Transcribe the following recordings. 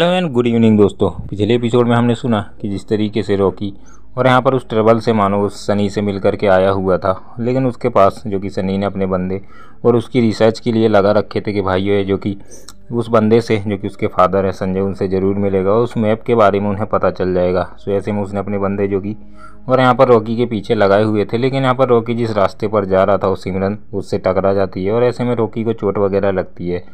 hello and good evening दोस्तों पिछले episode में हमने सुना कि जिस तरीके से रॉकी और यहाँ पर उस ट्रबल से मानो उस सनी से मिल कर के आया हुआ था लेकिन उसके पास जो कि सनी ने अपने बंदे और उसकी रिसर्च के लिए लगा रखे थे कि भाई ये जो कि उस बंदे से जो कि उसके फादर है संजय उनसे ज़रूर मिलेगा और उस मैप के बारे में उन्हें पता चल जाएगा सो ऐसे में उसने अपने बंदे जो कि और यहाँ पर रॉकी के पीछे लगाए हुए थे लेकिन यहाँ पर रॉकी जिस रास्ते पर जा रहा था वो सिमरन उससे टकरा जाती है और ऐसे में रॉकी को चोट वगैरह लगती है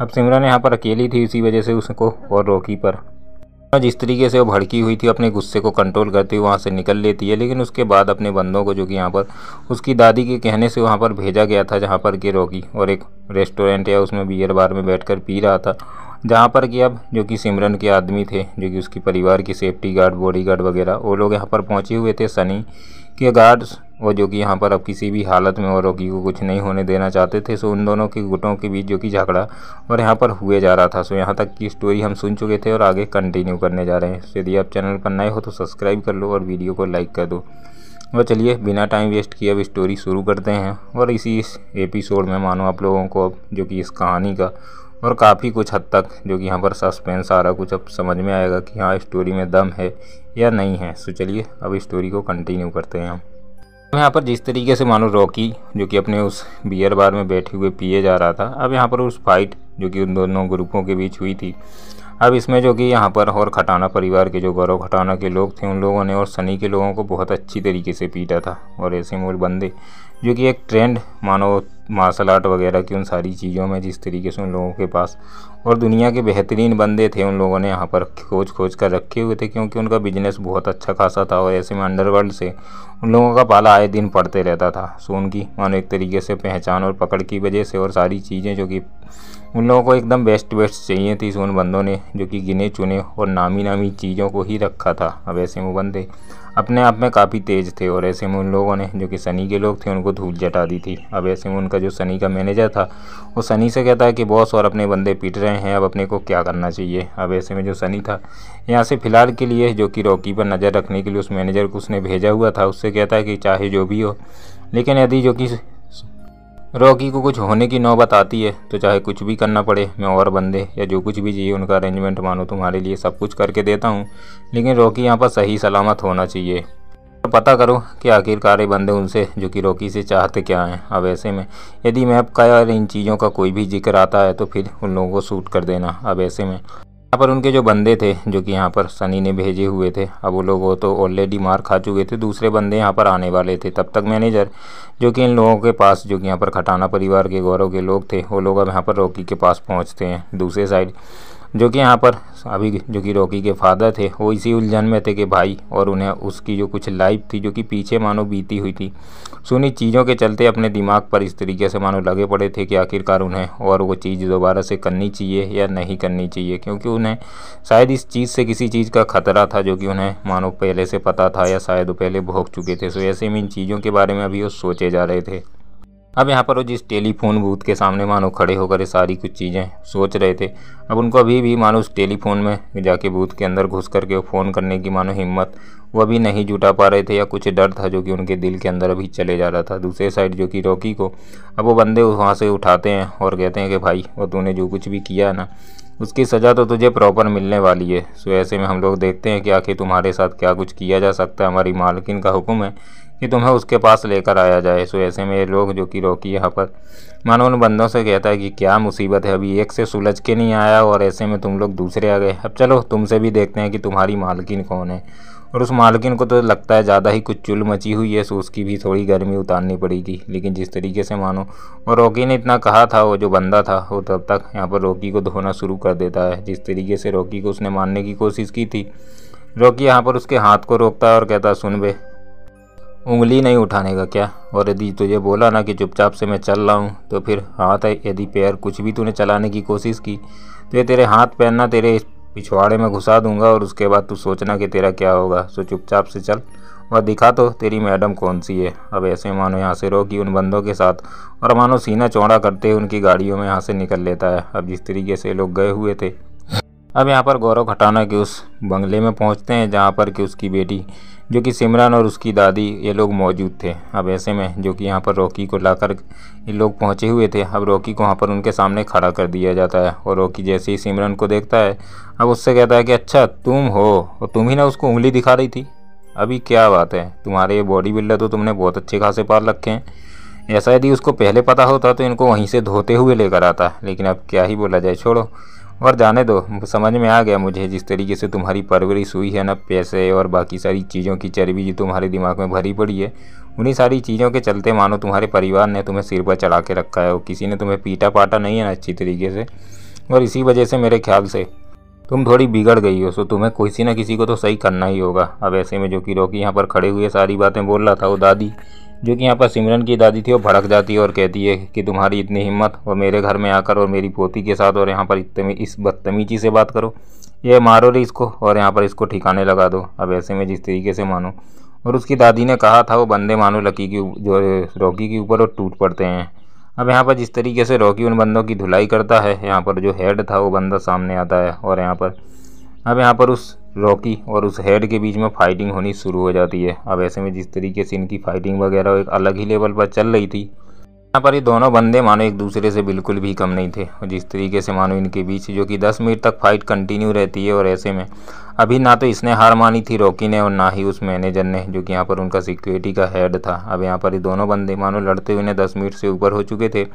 अब सिमरन यहाँ पर अकेली थी इसी वजह से उसको और रोकी पर हाँ, जिस तरीके से वो भड़की हुई थी अपने गुस्से को कंट्रोल करते हुए वहाँ से निकल लेती है लेकिन उसके बाद अपने बंदों को जो कि यहाँ पर उसकी दादी के कहने से वहाँ पर भेजा गया था जहाँ पर कि रोकी और एक रेस्टोरेंट या उसमें बियर बार में बैठकर पी रहा था जहाँ पर कि अब जो कि सिमरन के आदमी थे जो कि उसकी परिवार की सेफ्टी गार्ड बॉडी गार्ड वगैरह वो लोग यहाँ पर पहुँचे हुए थे सनी के गार्ड्स वो जो कि यहाँ पर अब किसी भी हालत में वो रोगी को कुछ नहीं होने देना चाहते थे सो उन दोनों के गुटों के बीच जो कि झगड़ा और यहाँ पर हुए जा रहा था सो यहाँ तक की स्टोरी हम सुन चुके थे और आगे कंटिन्यू करने जा रहे हैं यदि आप चैनल पर नए हो तो सब्सक्राइब कर लो और वीडियो को लाइक कर दो और चलिए बिना टाइम वेस्ट किए अब स्टोरी शुरू करते हैं और इसी इस एपिसोड में मानो आप लोगों को अब जो कि इस कहानी का और काफ़ी कुछ हद तक जो कि यहाँ पर सस्पेंस आ रहा कुछ अब समझ में आएगा कि हाँ स्टोरी में दम है या नहीं है सो चलिए अब स्टोरी को कंटिन्यू करते हैं हम तो यहाँ पर जिस तरीके से मानो रॉकी जो कि अपने उस बियर बार में बैठे हुए पिए जा रहा था अब यहाँ पर उस फाइट जो कि उन दोनों ग्रुपों के बीच हुई थी अब इसमें जो कि यहाँ पर और खटाना परिवार के जो गौरव खटाना के लोग थे उन लोगों ने और सनी के लोगों को बहुत अच्छी तरीके से पीटा था और ऐसे मोल बंदे जो कि एक ट्रेंड मानो मार्शल आर्ट वगैरह की उन सारी चीज़ों में जिस तरीके से उन लोगों के पास और दुनिया के बेहतरीन बंदे थे उन लोगों ने यहाँ पर खोज खोज कर रखे हुए थे क्योंकि उनका बिजनेस बहुत अच्छा खासा था और ऐसे में अंडरवर्ल्ड से उन लोगों का पाला आए दिन पड़ते रहता था सो उनकी मानो एक तरीके से पहचान और पकड़ की वजह से और सारी चीज़ें जो कि उन लोगों को एकदम बेस्ट बेस्ट चाहिए थी उन बंदों ने जो कि गिने चुने और नामी नामी चीज़ों को ही रखा था अब ऐसे में बंदे अपने आप में काफ़ी तेज़ थे और ऐसे में उन लोगों ने जो कि सनी के लोग थे उनको धूल जटा दी थी अब ऐसे में उनका जो सनी का मैनेजर था वो सनी से कहता है कि बॉस और अपने बंदे पीट रहे हैं अब अपने को क्या करना चाहिए अब ऐसे में जो सनी था यहाँ से फ़िलहाल के लिए जो कि रॉकी पर नज़र रखने के लिए उस मैनेजर को उसने भेजा हुआ था उससे कहता है कि चाहे जो भी हो लेकिन यदि जो कि रॉकी को कुछ होने की नौबत आती है तो चाहे कुछ भी करना पड़े मैं और बंदे या जो कुछ भी चाहिए उनका अरेंजमेंट मानो तुम्हारे लिए सब कुछ करके देता हूँ लेकिन रॉकी यहाँ पर सही सलामत होना चाहिए और तो पता करो कि आखिरकार ये बंदे उनसे जो कि रॉकी से चाहते क्या हैं अब ऐसे में यदि मैप का या इन चीज़ों का कोई भी जिक्र आता है तो फिर उन लोगों को सूट कर देना अब ऐसे में यहाँ पर उनके जो बंदे थे जो कि यहाँ पर सनी ने भेजे हुए थे अब वो लोग वो तो ऑलरेडी मार खा चुके थे दूसरे बंदे यहाँ पर आने वाले थे तब तक मैनेजर जो कि इन लोगों के पास जो कि यहाँ पर खटाना परिवार के गौरव के लोग थे वो लोग अब यहाँ पर रॉकी के पास पहुँचते हैं दूसरे साइड जो कि यहाँ पर अभी जो कि रॉकी के फादर थे वो इसी उलझन में थे कि भाई और उन्हें उसकी जो कुछ लाइफ थी जो कि पीछे मानो बीती हुई थी सुनी चीज़ों के चलते अपने दिमाग पर इस तरीके से मानो लगे पड़े थे कि आखिरकार उन्हें और वो चीज़ दोबारा से करनी चाहिए या नहीं करनी चाहिए क्योंकि उन्हें शायद इस चीज़ से किसी चीज़ का खतरा था जो कि उन्हें मानो पहले से पता था या शायद वो पहले भोग चुके थे सो तो ऐसे में इन चीज़ों के बारे में अभी वो सोचे जा रहे थे अब यहाँ पर वो जिस टेलीफोन बूथ के सामने मानो खड़े होकर ये सारी कुछ चीज़ें सोच रहे थे अब उनको अभी भी मानो उस टेलीफोन में जाके बूथ के अंदर घुस करके फ़ोन करने की मानो हिम्मत वो अभी नहीं जुटा पा रहे थे या कुछ डर था जो कि उनके दिल के अंदर अभी चले जा रहा था दूसरे साइड जो कि रॉकी को अब वो बंदे वहाँ से उठाते हैं और कहते हैं कि भाई वो तूने जो कुछ भी किया ना उसकी सज़ा तो तुझे प्रॉपर मिलने वाली है सो ऐसे में हम लोग देखते हैं कि आखिर तुम्हारे साथ क्या कुछ किया जा सकता है हमारी मालकिन का हुक्म है कि तुम्हें उसके पास लेकर आया जाए सो ऐसे में ये लोग जो कि रोकी यहाँ पर मानो उन बंदों से कहता है कि क्या मुसीबत है अभी एक से सुलझ के नहीं आया और ऐसे में तुम लोग दूसरे आ गए अब चलो तुमसे भी देखते हैं कि तुम्हारी मालकिन कौन है और उस मालकिन को तो लगता है ज़्यादा ही कुछ चुल मची हुई है सो उसकी भी थोड़ी गर्मी उतारनी पड़ेगी लेकिन जिस तरीके से मानो और रॉकी ने इतना कहा था वो जो बंदा था वो तब तक यहाँ पर रॉकी को धोना शुरू कर देता है जिस तरीके से रॉकी को उसने मारने की कोशिश की थी रॉकी यहाँ पर उसके हाथ को रोकता है और कहता सुन बे उंगली नहीं उठाने का क्या और यदि तुझे बोला ना कि चुपचाप से मैं चल रहा हूँ तो फिर हाथ तो यदि पैर कुछ भी तूने चलाने की कोशिश की तो ये तेरे हाथ पहनना तेरे पिछवाड़े में घुसा दूंगा और उसके बाद तू सोचना कि तेरा क्या होगा सो चुपचाप से चल वह दिखा तो तेरी मैडम कौन सी है अब ऐसे मानो यहाँ से रोकी उन बंदों के साथ और मानो सीना चौड़ा करते हुए उनकी गाड़ियों में यहाँ से निकल लेता है अब जिस तरीके से लोग गए हुए थे अब यहाँ पर गौरव खटाना के उस बंगले में पहुँचते हैं जहाँ पर कि उसकी बेटी जो कि सिमरन और उसकी दादी ये लोग मौजूद थे अब ऐसे में जो कि यहाँ पर रॉकी को लाकर ये लोग पहुँचे हुए थे अब रॉकी को वहाँ पर उनके सामने खड़ा कर दिया जाता है और रॉकी जैसे ही सिमरन को देखता है अब उससे कहता है कि अच्छा तुम हो और तुम ही ना उसको उंगली दिखा रही थी अभी क्या बात है तुम्हारे ये बॉडी बिल्डर तो तुमने बहुत अच्छे खासे पार रखे हैं ऐसा यदि उसको पहले पता होता तो इनको वहीं से धोते हुए लेकर आता लेकिन अब क्या ही बोला जाए छोड़ो और जाने दो समझ में आ गया मुझे जिस तरीके से तुम्हारी परवरिश हुई है ना पैसे और बाकी सारी चीज़ों की चर्बी जो तुम्हारे दिमाग में भरी पड़ी है उन्हीं सारी चीज़ों के चलते मानो तुम्हारे परिवार ने तुम्हें सिर पर चढ़ा के रखा है और किसी ने तुम्हें पीटा पाटा नहीं है ना अच्छी तरीके से और इसी वजह से मेरे ख्याल से तुम थोड़ी बिगड़ गई हो सो तुम्हें किसी ना किसी को तो सही करना ही होगा अब ऐसे में जो कि रोकी यहाँ पर खड़े हुए सारी बातें बोल रहा था वो दादी जो कि यहाँ पर सिमरन की दादी थी वो भड़क जाती है और कहती है कि तुम्हारी इतनी हिम्मत और मेरे घर में आकर और मेरी पोती के साथ और यहाँ पर इतने इस बदतमीजी से बात करो ये मारो रे इसको और यहाँ पर इसको ठिकाने लगा दो अब ऐसे में जिस तरीके से मानो और उसकी दादी ने कहा था वो बंदे मानो लकी की जो रॉकी के ऊपर और टूट पड़ते हैं अब यहाँ पर जिस तरीके से रॉकी उन बंदों की धुलाई करता है यहाँ पर जो हेड था वो बंदा सामने आता है और यहाँ पर अब यहाँ पर उस रॉकी और उस हेड के बीच में फाइटिंग होनी शुरू हो जाती है अब ऐसे में जिस तरीके से इनकी फाइटिंग वगैरह एक अलग ही लेवल पर चल रही थी यहाँ पर ये दोनों बंदे मानो एक दूसरे से बिल्कुल भी कम नहीं थे और जिस तरीके से मानो इनके बीच जो कि 10 मिनट तक फाइट कंटिन्यू रहती है और ऐसे में अभी ना तो इसने हार मानी थी रॉकी ने और ना ही उस मैनेजर ने जो कि यहाँ पर उनका सिक्योरिटी का हेड था अब यहाँ पर ये दोनों बंदे मानो लड़ते हुए दस मिनट से ऊपर हो चुके थे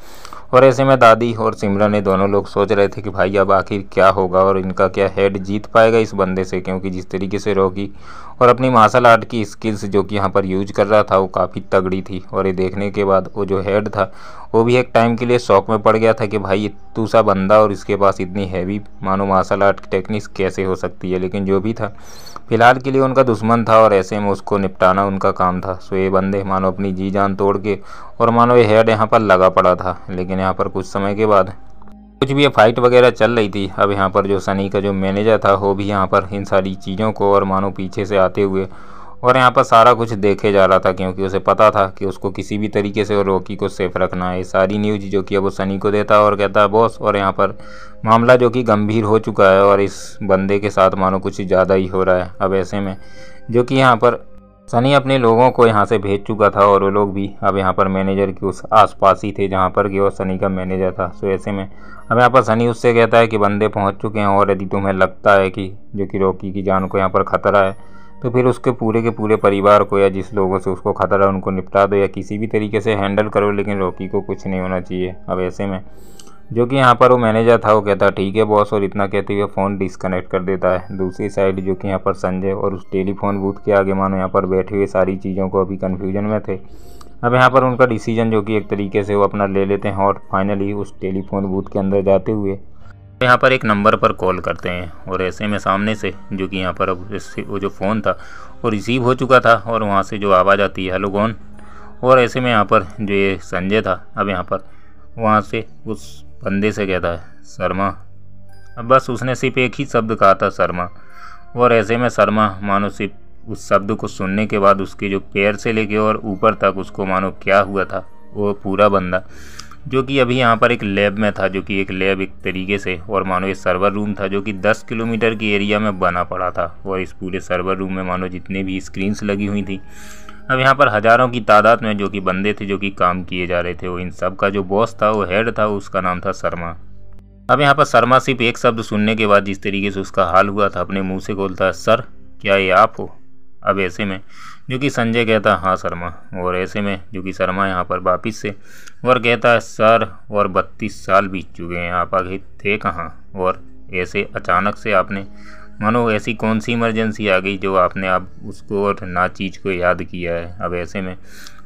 और ऐसे में दादी और सिमरन ने दोनों लोग सोच रहे थे कि भाई अब आखिर क्या होगा और इनका क्या हेड जीत पाएगा इस बंदे से क्योंकि जिस तरीके से रॉकी और अपनी मार्शल आर्ट की स्किल्स जो कि यहाँ पर यूज कर रहा था वो काफ़ी तगड़ी थी और ये देखने के बाद वो जो हेड था वो भी एक टाइम के लिए शौक में पड़ गया था कि भाई तू सा बंदा और इसके पास इतनी हैवी मानो मार्शल आर्ट टेक्निक्स कैसे हो सकती है लेकिन जो भी था फिलहाल के लिए उनका दुश्मन था और ऐसे में उसको निपटाना उनका काम था सो ये बंदे मानो अपनी जी जान तोड़ के और मानो ये हेड यहाँ पर लगा पड़ा था लेकिन यहाँ पर कुछ समय के बाद कुछ भी ये फाइट वगैरह चल रही थी अब यहाँ पर जो सनी का जो मैनेजर था वो भी यहाँ पर इन सारी चीज़ों को और मानो पीछे से आते हुए और यहाँ पर सारा कुछ देखे जा रहा था क्योंकि उसे पता था कि उसको किसी भी तरीके से रॉकी को सेफ रखना है ये सारी न्यूज जो कि अब वो सनी को देता है और कहता है बॉस और यहाँ पर मामला जो कि गंभीर हो चुका है और इस बंदे के साथ मानो कुछ ज़्यादा ही हो रहा है अब ऐसे में जो कि यहाँ पर सनी अपने लोगों को यहाँ से भेज चुका था और वो लोग भी अब यहाँ पर मैनेजर के उस आसपास ही थे जहाँ पर कि वो सनी का मैनेजर था सो तो ऐसे में अब यहाँ पर सनी उससे कहता है कि बंदे पहुँच चुके हैं और यदि तुम्हें लगता है कि जो कि रॉकी की जान को यहाँ पर खतरा है तो फिर उसके पूरे के पूरे परिवार को या जिस लोगों से उसको खतरा है उनको निपटा दो या किसी भी तरीके से हैंडल करो लेकिन रॉकी को कुछ नहीं होना चाहिए अब ऐसे में जो कि यहाँ पर वो मैनेजर था वो कहता ठीक है बॉस और इतना कहते हुए फ़ोन डिसकनेक्ट कर देता है दूसरी साइड जो कि यहाँ पर संजय और उस टेलीफोन बूथ के आगे मानो यहाँ पर बैठे हुए सारी चीज़ों को अभी कन्फ्यूजन में थे अब यहाँ पर उनका डिसीजन जो कि एक तरीके से वो अपना ले लेते हैं और फाइनली उस टेलीफोन बूथ के अंदर जाते हुए तो यहाँ पर एक नंबर पर कॉल करते हैं और ऐसे में सामने से जो कि यहाँ पर अब वो जो फ़ोन था वो रिसीव हो चुका था और वहाँ से जो आवाज़ आती है हेलो कौन और ऐसे में यहाँ पर जो ये संजय था अब यहाँ पर वहाँ से उस बंदे से कहता है शर्मा अब बस उसने सिर्फ एक ही शब्द कहा था शर्मा और ऐसे में शर्मा मानो सिर्फ उस शब्द को सुनने के बाद उसके जो पैर से लेके और ऊपर तक उसको मानो क्या हुआ था वो पूरा बंदा जो कि अभी यहाँ पर एक लैब में था जो कि एक लैब एक तरीके से और मानो ये सर्वर रूम था जो कि 10 किलोमीटर की एरिया में बना पड़ा था और इस पूरे सर्वर रूम में मानो जितने भी स्क्रीन्स लगी हुई थी अब यहाँ पर हज़ारों की तादाद में जो कि बंदे थे जो कि काम किए जा रहे थे वो इन सब का जो बॉस था वो हेड था उसका नाम था शर्मा अब यहाँ पर शर्मा सिर्फ एक शब्द सुनने के बाद जिस तरीके से उसका हाल हुआ था अपने मुँह से बोलता है सर क्या ये आप हो अब ऐसे में जो कि संजय कहता हाँ शर्मा और ऐसे में जो कि शर्मा यहाँ पर वापिस से और कहता है सर और बत्तीस साल बीत चुके हैं आप आगे थे कहाँ और ऐसे अचानक से आपने मानो ऐसी कौन सी इमरजेंसी आ गई जो आपने आप उसको और ना चीज़ को याद किया है अब ऐसे में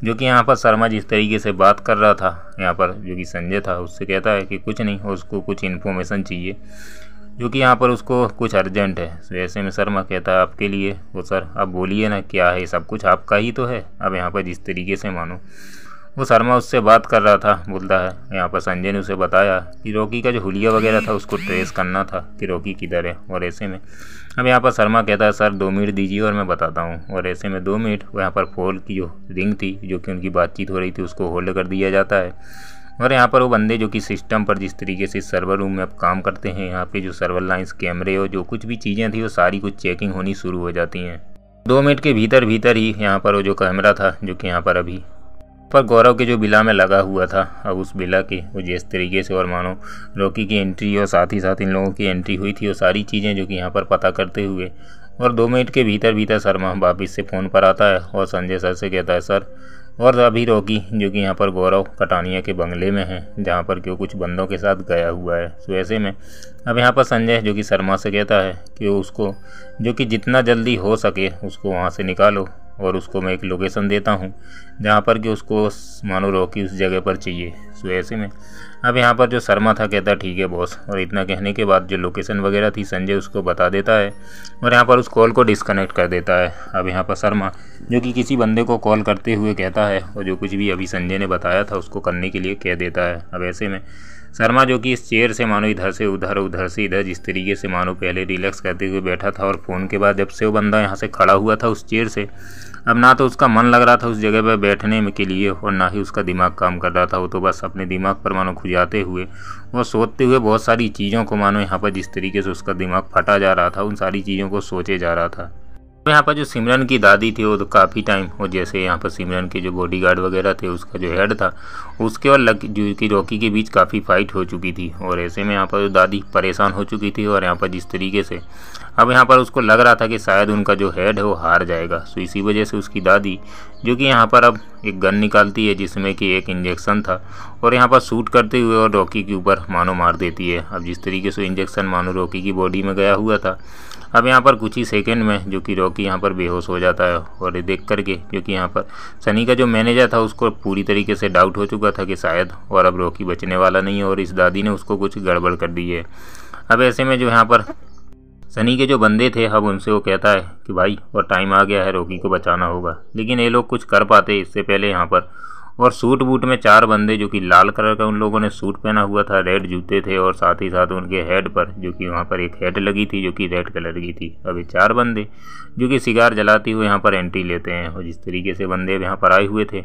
जो कि यहाँ पर शर्मा जिस तरीके से बात कर रहा था यहाँ पर जो कि संजय था उससे कहता है कि कुछ नहीं उसको कुछ इन्फॉर्मेशन चाहिए जो कि यहाँ पर उसको कुछ अर्जेंट है तो ऐसे में शर्मा कहता है आपके लिए वो तो सर आप बोलिए ना क्या है सब कुछ आपका ही तो है अब यहाँ पर जिस तरीके से मानो वो शर्मा उससे बात कर रहा था बोलता है यहाँ पर संजय ने उसे बताया कि रॉकी का जो हुलिया वगैरह था उसको ट्रेस करना था कि रॉकी किधर है और ऐसे में अब यहाँ पर शर्मा कहता है सर दो मिनट दीजिए और मैं बताता हूँ और ऐसे में दो मिनट वो यहाँ पर फोन की जो रिंग थी जो कि उनकी बातचीत हो रही थी उसको होल्ड कर दिया जाता है और यहाँ पर वो बंदे जो कि सिस्टम पर जिस तरीके से सर्वर रूम में अब काम करते हैं यहाँ पे जो सर्वर लाइन्स कैमरे और जो कुछ भी चीज़ें थी वो सारी कुछ चेकिंग होनी शुरू हो जाती हैं दो मिनट के भीतर भीतर ही यहाँ पर वो जो कैमरा था जो कि यहाँ पर अभी पर गौरव के जो बिला में लगा हुआ था अब उस बिला की वो जिस तरीके से और मानो रॉकी की एंट्री और साथ ही साथ इन लोगों की एंट्री हुई थी वो सारी चीज़ें जो कि यहाँ पर पता करते हुए और दो मिनट के भीतर भीतर शर्मा वापिस से फ़ोन पर आता है और संजय सर से कहता है सर और अभी रोकी जो कि यहाँ पर गौरव कटानिया के बंगले में है जहाँ पर वो कुछ बंदों के साथ गया हुआ है सो तो ऐसे में अब यहाँ पर संजय जो कि शर्मा से कहता है कि उसको जो कि जितना जल्दी हो सके उसको वहाँ से निकालो और उसको मैं एक लोकेशन देता हूँ जहाँ पर कि उसको मानो रॉकी उस जगह पर चाहिए सो ऐसे में अब यहाँ पर जो शर्मा था कहता ठीक है बॉस और इतना कहने के बाद जो लोकेशन वगैरह थी संजय उसको बता देता है और यहाँ पर उस कॉल को डिसकनेक्ट कर देता है अब यहाँ पर शर्मा जो कि किसी बंदे को कॉल करते हुए कहता है और जो कुछ भी अभी संजय ने बताया था उसको करने के लिए कह देता है अब ऐसे में शर्मा जो कि इस चेयर से मानो इधर से उधर उधर से इधर जिस तरीके से मानो पहले रिलैक्स करते हुए बैठा था और फ़ोन के बाद जब से वो बंदा यहाँ से खड़ा हुआ था उस चेयर से अब ना तो उसका मन लग रहा था उस जगह पर बैठने के लिए और ना ही उसका दिमाग काम कर रहा था वो तो बस अपने दिमाग पर मानो खुजाते हुए और सोचते हुए बहुत सारी चीज़ों को मानो यहाँ पर जिस तरीके से उसका दिमाग फटा जा रहा था उन सारी चीज़ों को सोचे जा रहा था तो यहाँ पर जो सिमरन की दादी थी वो तो काफ़ी टाइम हो जैसे यहाँ पर सिमरन के जो बॉडीगार्ड वगैरह थे उसका जो हेड था उसके और लक जो कि रॉकी के बीच काफ़ी फाइट हो चुकी थी और ऐसे में यहाँ पर जो दादी परेशान हो चुकी थी और यहाँ पर जिस तरीके से अब यहाँ पर उसको लग रहा था कि शायद उनका जो हेड है वो हार जाएगा सो तो इसी वजह से उसकी दादी जो कि यहाँ पर अब एक गन निकालती है जिसमें कि एक इंजेक्शन था और यहाँ पर शूट करते हुए और रॉकी के ऊपर मानो मार देती है अब जिस तरीके से इंजेक्शन मानो रॉकी की बॉडी में गया हुआ था अब यहाँ पर कुछ ही सेकेंड में जो कि रॉकी यहाँ पर बेहोश हो जाता है और ये देख करके जो कि यहाँ पर सनी का जो मैनेजर था उसको पूरी तरीके से डाउट हो चुका था कि शायद और अब रॉकी बचने वाला नहीं है और इस दादी ने उसको कुछ गड़बड़ कर दी है अब ऐसे में जो यहाँ पर सनी के जो बंदे थे अब उनसे वो कहता है कि भाई और टाइम आ गया है रोकी को बचाना होगा लेकिन ये लोग कुछ कर पाते इससे पहले यहाँ पर और सूट बूट में चार बंदे जो कि लाल कलर का उन लोगों ने सूट पहना हुआ था रेड जूते थे और साथ ही साथ उनके हेड पर जो कि वहाँ पर एक हेड लगी थी जो कि रेड कलर की थी अभी चार बंदे जो कि सिगार जलाते हुए यहाँ पर एंट्री लेते हैं और जिस तरीके से बंदे यहाँ पर आए हुए थे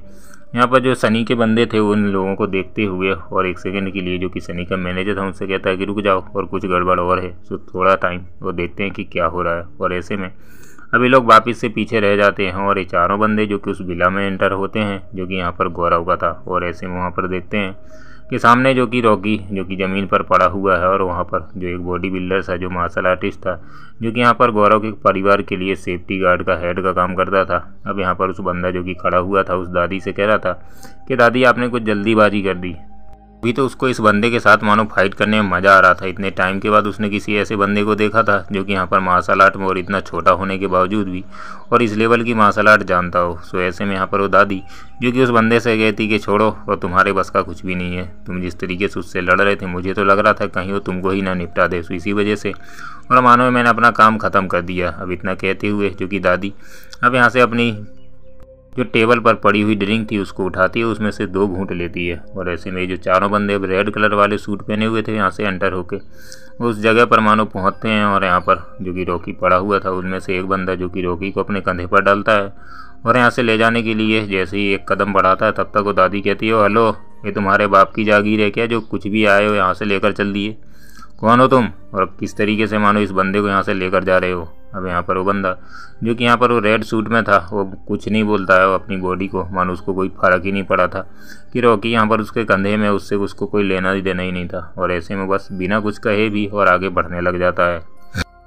यहाँ पर जो सनी के बंदे थे उन लोगों को देखते हुए और एक सेकेंड के लिए जो कि सनी का मैनेजर था उनसे कहता है कि रुक जाओ और कुछ गड़बड़ और है सो तो थोड़ा टाइम वो देखते हैं कि क्या हो रहा है और ऐसे में अभी लोग वापस से पीछे रह जाते हैं और ये चारों बंदे जो कि उस बिला में एंटर होते हैं जो कि यहाँ पर गौरव का था और ऐसे में वहाँ पर देखते हैं कि सामने जो कि रॉकी जो कि ज़मीन पर पड़ा हुआ है और वहाँ पर जो एक बॉडी बिल्डर था जो मार्शल आर्टिस्ट था जो कि यहाँ पर गौरव के परिवार के लिए सेफ्टी गार्ड का हेड का काम करता था अब यहाँ पर उस बंदा जो कि खड़ा हुआ था उस दादी से कह रहा था कि दादी आपने कुछ जल्दीबाजी कर दी अभी तो उसको इस बंदे के साथ मानो फाइट करने में मज़ा आ रहा था इतने टाइम के बाद उसने किसी ऐसे बंदे को देखा था जो कि यहाँ पर मार्शल आर्ट में और इतना छोटा होने के बावजूद भी और इस लेवल की मार्शल आर्ट जानता हो सो ऐसे में यहाँ पर वो दादी जो कि उस बंदे से कहती कि छोड़ो और तुम्हारे बस का कुछ भी नहीं है तुम जिस तरीके से उससे लड़ रहे थे मुझे तो लग रहा था कहीं वो तुमको ही ना निपटा दे सो इसी वजह से और मानो मैंने अपना काम ख़त्म कर दिया अब इतना कहते हुए जो कि दादी अब यहाँ से अपनी जो टेबल पर पड़ी हुई ड्रिंक थी उसको उठाती है उसमें से दो घूंट लेती है और ऐसे में जो चारों बंदे रेड कलर वाले सूट पहने हुए थे यहाँ से एंटर होके उस जगह पर मानो पहुँचते हैं और यहाँ पर जो कि रॉकी पड़ा हुआ था उनमें से एक बंदा जो कि रोकी को अपने कंधे पर डालता है और यहाँ से ले जाने के लिए जैसे ही एक कदम बढ़ाता है तब तक वो दादी कहती है हेलो ये तुम्हारे बाप की जागीर है क्या जो कुछ भी आए हो यहाँ से लेकर चल दिए कौन हो तुम और किस तरीके से मानो इस बंदे को यहाँ से लेकर जा रहे हो अब यहाँ पर वो बंदा जो कि यहाँ पर वो रेड सूट में था वो कुछ नहीं बोलता है वो अपनी बॉडी को मानो उसको कोई फ़र्क ही नहीं पड़ा था कि रॉकी यहाँ पर उसके कंधे में उससे उसको कोई लेना ही देना ही नहीं था और ऐसे में बस बिना कुछ कहे भी और आगे बढ़ने लग जाता है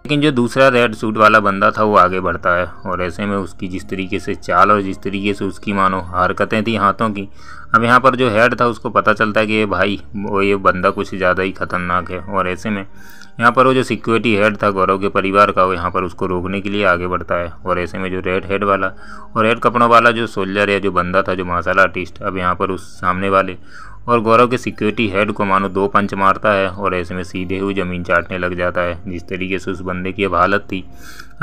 लेकिन जो दूसरा रेड सूट वाला बंदा था वो आगे बढ़ता है और ऐसे में उसकी जिस तरीके से चाल और जिस तरीके से उसकी मानो हरकतें थी हाथों की अब यहाँ पर जो हेड था उसको पता चलता है कि ये भाई वो ये बंदा कुछ ज़्यादा ही खतरनाक है और ऐसे में यहाँ पर वो जो सिक्योरिटी हेड था गौरव के परिवार का वो यहाँ पर उसको रोकने के लिए आगे बढ़ता है और ऐसे में जो रेड हेड वाला और रेड कपड़ों वाला जो सोल्जर या जो बंदा था जो मसाला आर्टिस्ट अब यहाँ पर उस सामने वाले और गौरव के सिक्योरिटी हेड को मानो दो पंच मारता है और ऐसे में सीधे हुई ज़मीन चाटने लग जाता है जिस तरीके से उस बंदे की अब हालत थी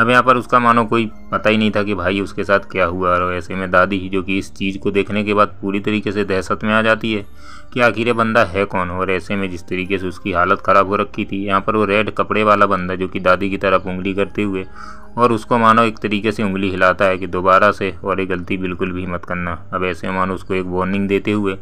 अब यहाँ पर उसका मानो कोई पता ही नहीं था कि भाई उसके साथ क्या हुआ और ऐसे में दादी ही जो कि इस चीज़ को देखने के बाद पूरी तरीके से दहशत में आ जाती है कि आखिर ये बंदा है कौन और ऐसे में जिस तरीके से उसकी हालत ख़राब हो रखी थी यहाँ पर वो रेड कपड़े वाला बंदा जो कि दादी की तरफ उंगली करते हुए और उसको मानो एक तरीके से उंगली हिलाता है कि दोबारा से और ये गलती बिल्कुल भी मत करना अब ऐसे मानो उसको एक वार्निंग देते हुए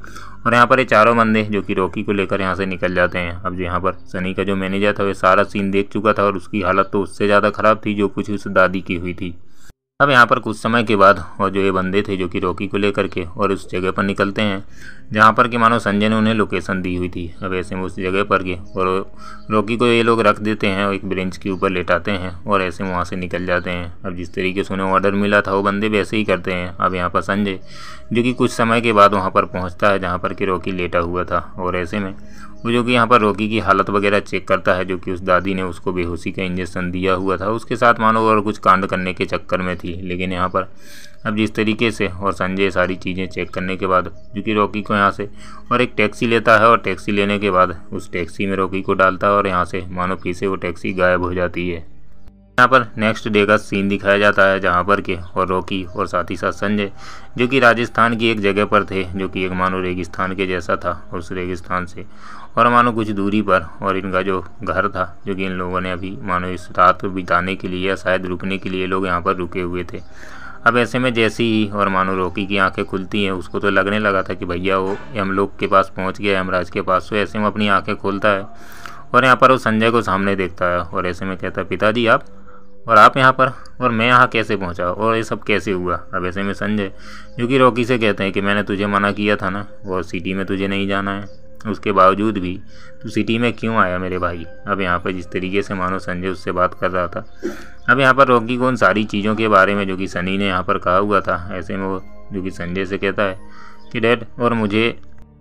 और यहाँ पर ये चारों बंदे जो कि रॉकी को लेकर यहाँ से निकल जाते हैं अब यहाँ पर सनी का जो मैनेजर था वह सारा सीन देख चुका था और उसकी हालत तो उससे ज़्यादा ख़राब थी जो कुछ उस दादी की हुई थी अब यहाँ पर कुछ समय के बाद और जो ये बंदे थे जो कि रॉकी को लेकर के और उस जगह पर निकलते हैं जहाँ पर कि मानो संजय ने उन्हें लोकेशन दी हुई थी अब ऐसे में उस जगह पर गए और रॉकी को ये लोग रख देते हैं और एक ब्रेंच के ऊपर लेटाते हैं और ऐसे वहाँ से निकल जाते हैं अब जिस तरीके से उन्हें ऑर्डर मिला था वो बंदे वैसे ही करते हैं अब यहाँ पर संजय जो कि कुछ समय के बाद वहाँ पर पहुँचता है जहाँ पर कि रॉकी लेटा हुआ था और ऐसे में वो जो कि यहाँ पर रोगी की हालत वगैरह चेक करता है जो कि उस दादी ने उसको बेहोशी का इंजेक्शन दिया हुआ था उसके साथ मानो और कुछ कांड करने के चक्कर में थी लेकिन यहाँ पर अब जिस तरीके से और संजय सारी चीज़ें चेक करने के बाद जो कि रॉकी को यहाँ से और एक टैक्सी लेता है और टैक्सी लेने के बाद उस टैक्सी में रॉकी को डालता है और यहाँ से मानो फिर से वो टैक्सी गायब हो जाती है यहाँ पर नेक्स्ट डे का सीन दिखाया जाता है जहाँ पर के और रॉकी और साथ ही साथ संजय जो कि राजस्थान की एक जगह पर थे जो कि एक मानो रेगिस्तान के जैसा था उस रेगिस्तान से और मानो कुछ दूरी पर और इनका जो घर था जो कि इन लोगों ने अभी मानो इस रात बिताने के लिए या शायद रुकने के लिए लोग यहाँ पर रुके हुए थे अब ऐसे में जैसी ही और मानो रोकी की आंखें खुलती हैं उसको तो लगने लगा था कि भैया वो हम लोग के पास पहुँच गया यमराज के पास तो ऐसे में अपनी आँखें खोलता है और यहाँ पर वो संजय को सामने देखता है और ऐसे में कहता है पिताजी आप और आप यहाँ पर और मैं यहाँ कैसे पहुँचा और ये सब कैसे हुआ अब ऐसे में संजय जो कि रॉकी से कहते हैं कि मैंने तुझे मना किया था ना और सिटी में तुझे नहीं जाना है उसके बावजूद भी तू सिटी में क्यों आया मेरे भाई अब यहाँ पर जिस तरीके से मानो संजय उससे बात कर रहा था अब यहाँ पर रोगी को उन सारी चीज़ों के बारे में जो कि सनी ने यहाँ पर कहा हुआ था ऐसे में वो जो कि संजय से कहता है कि डैड और मुझे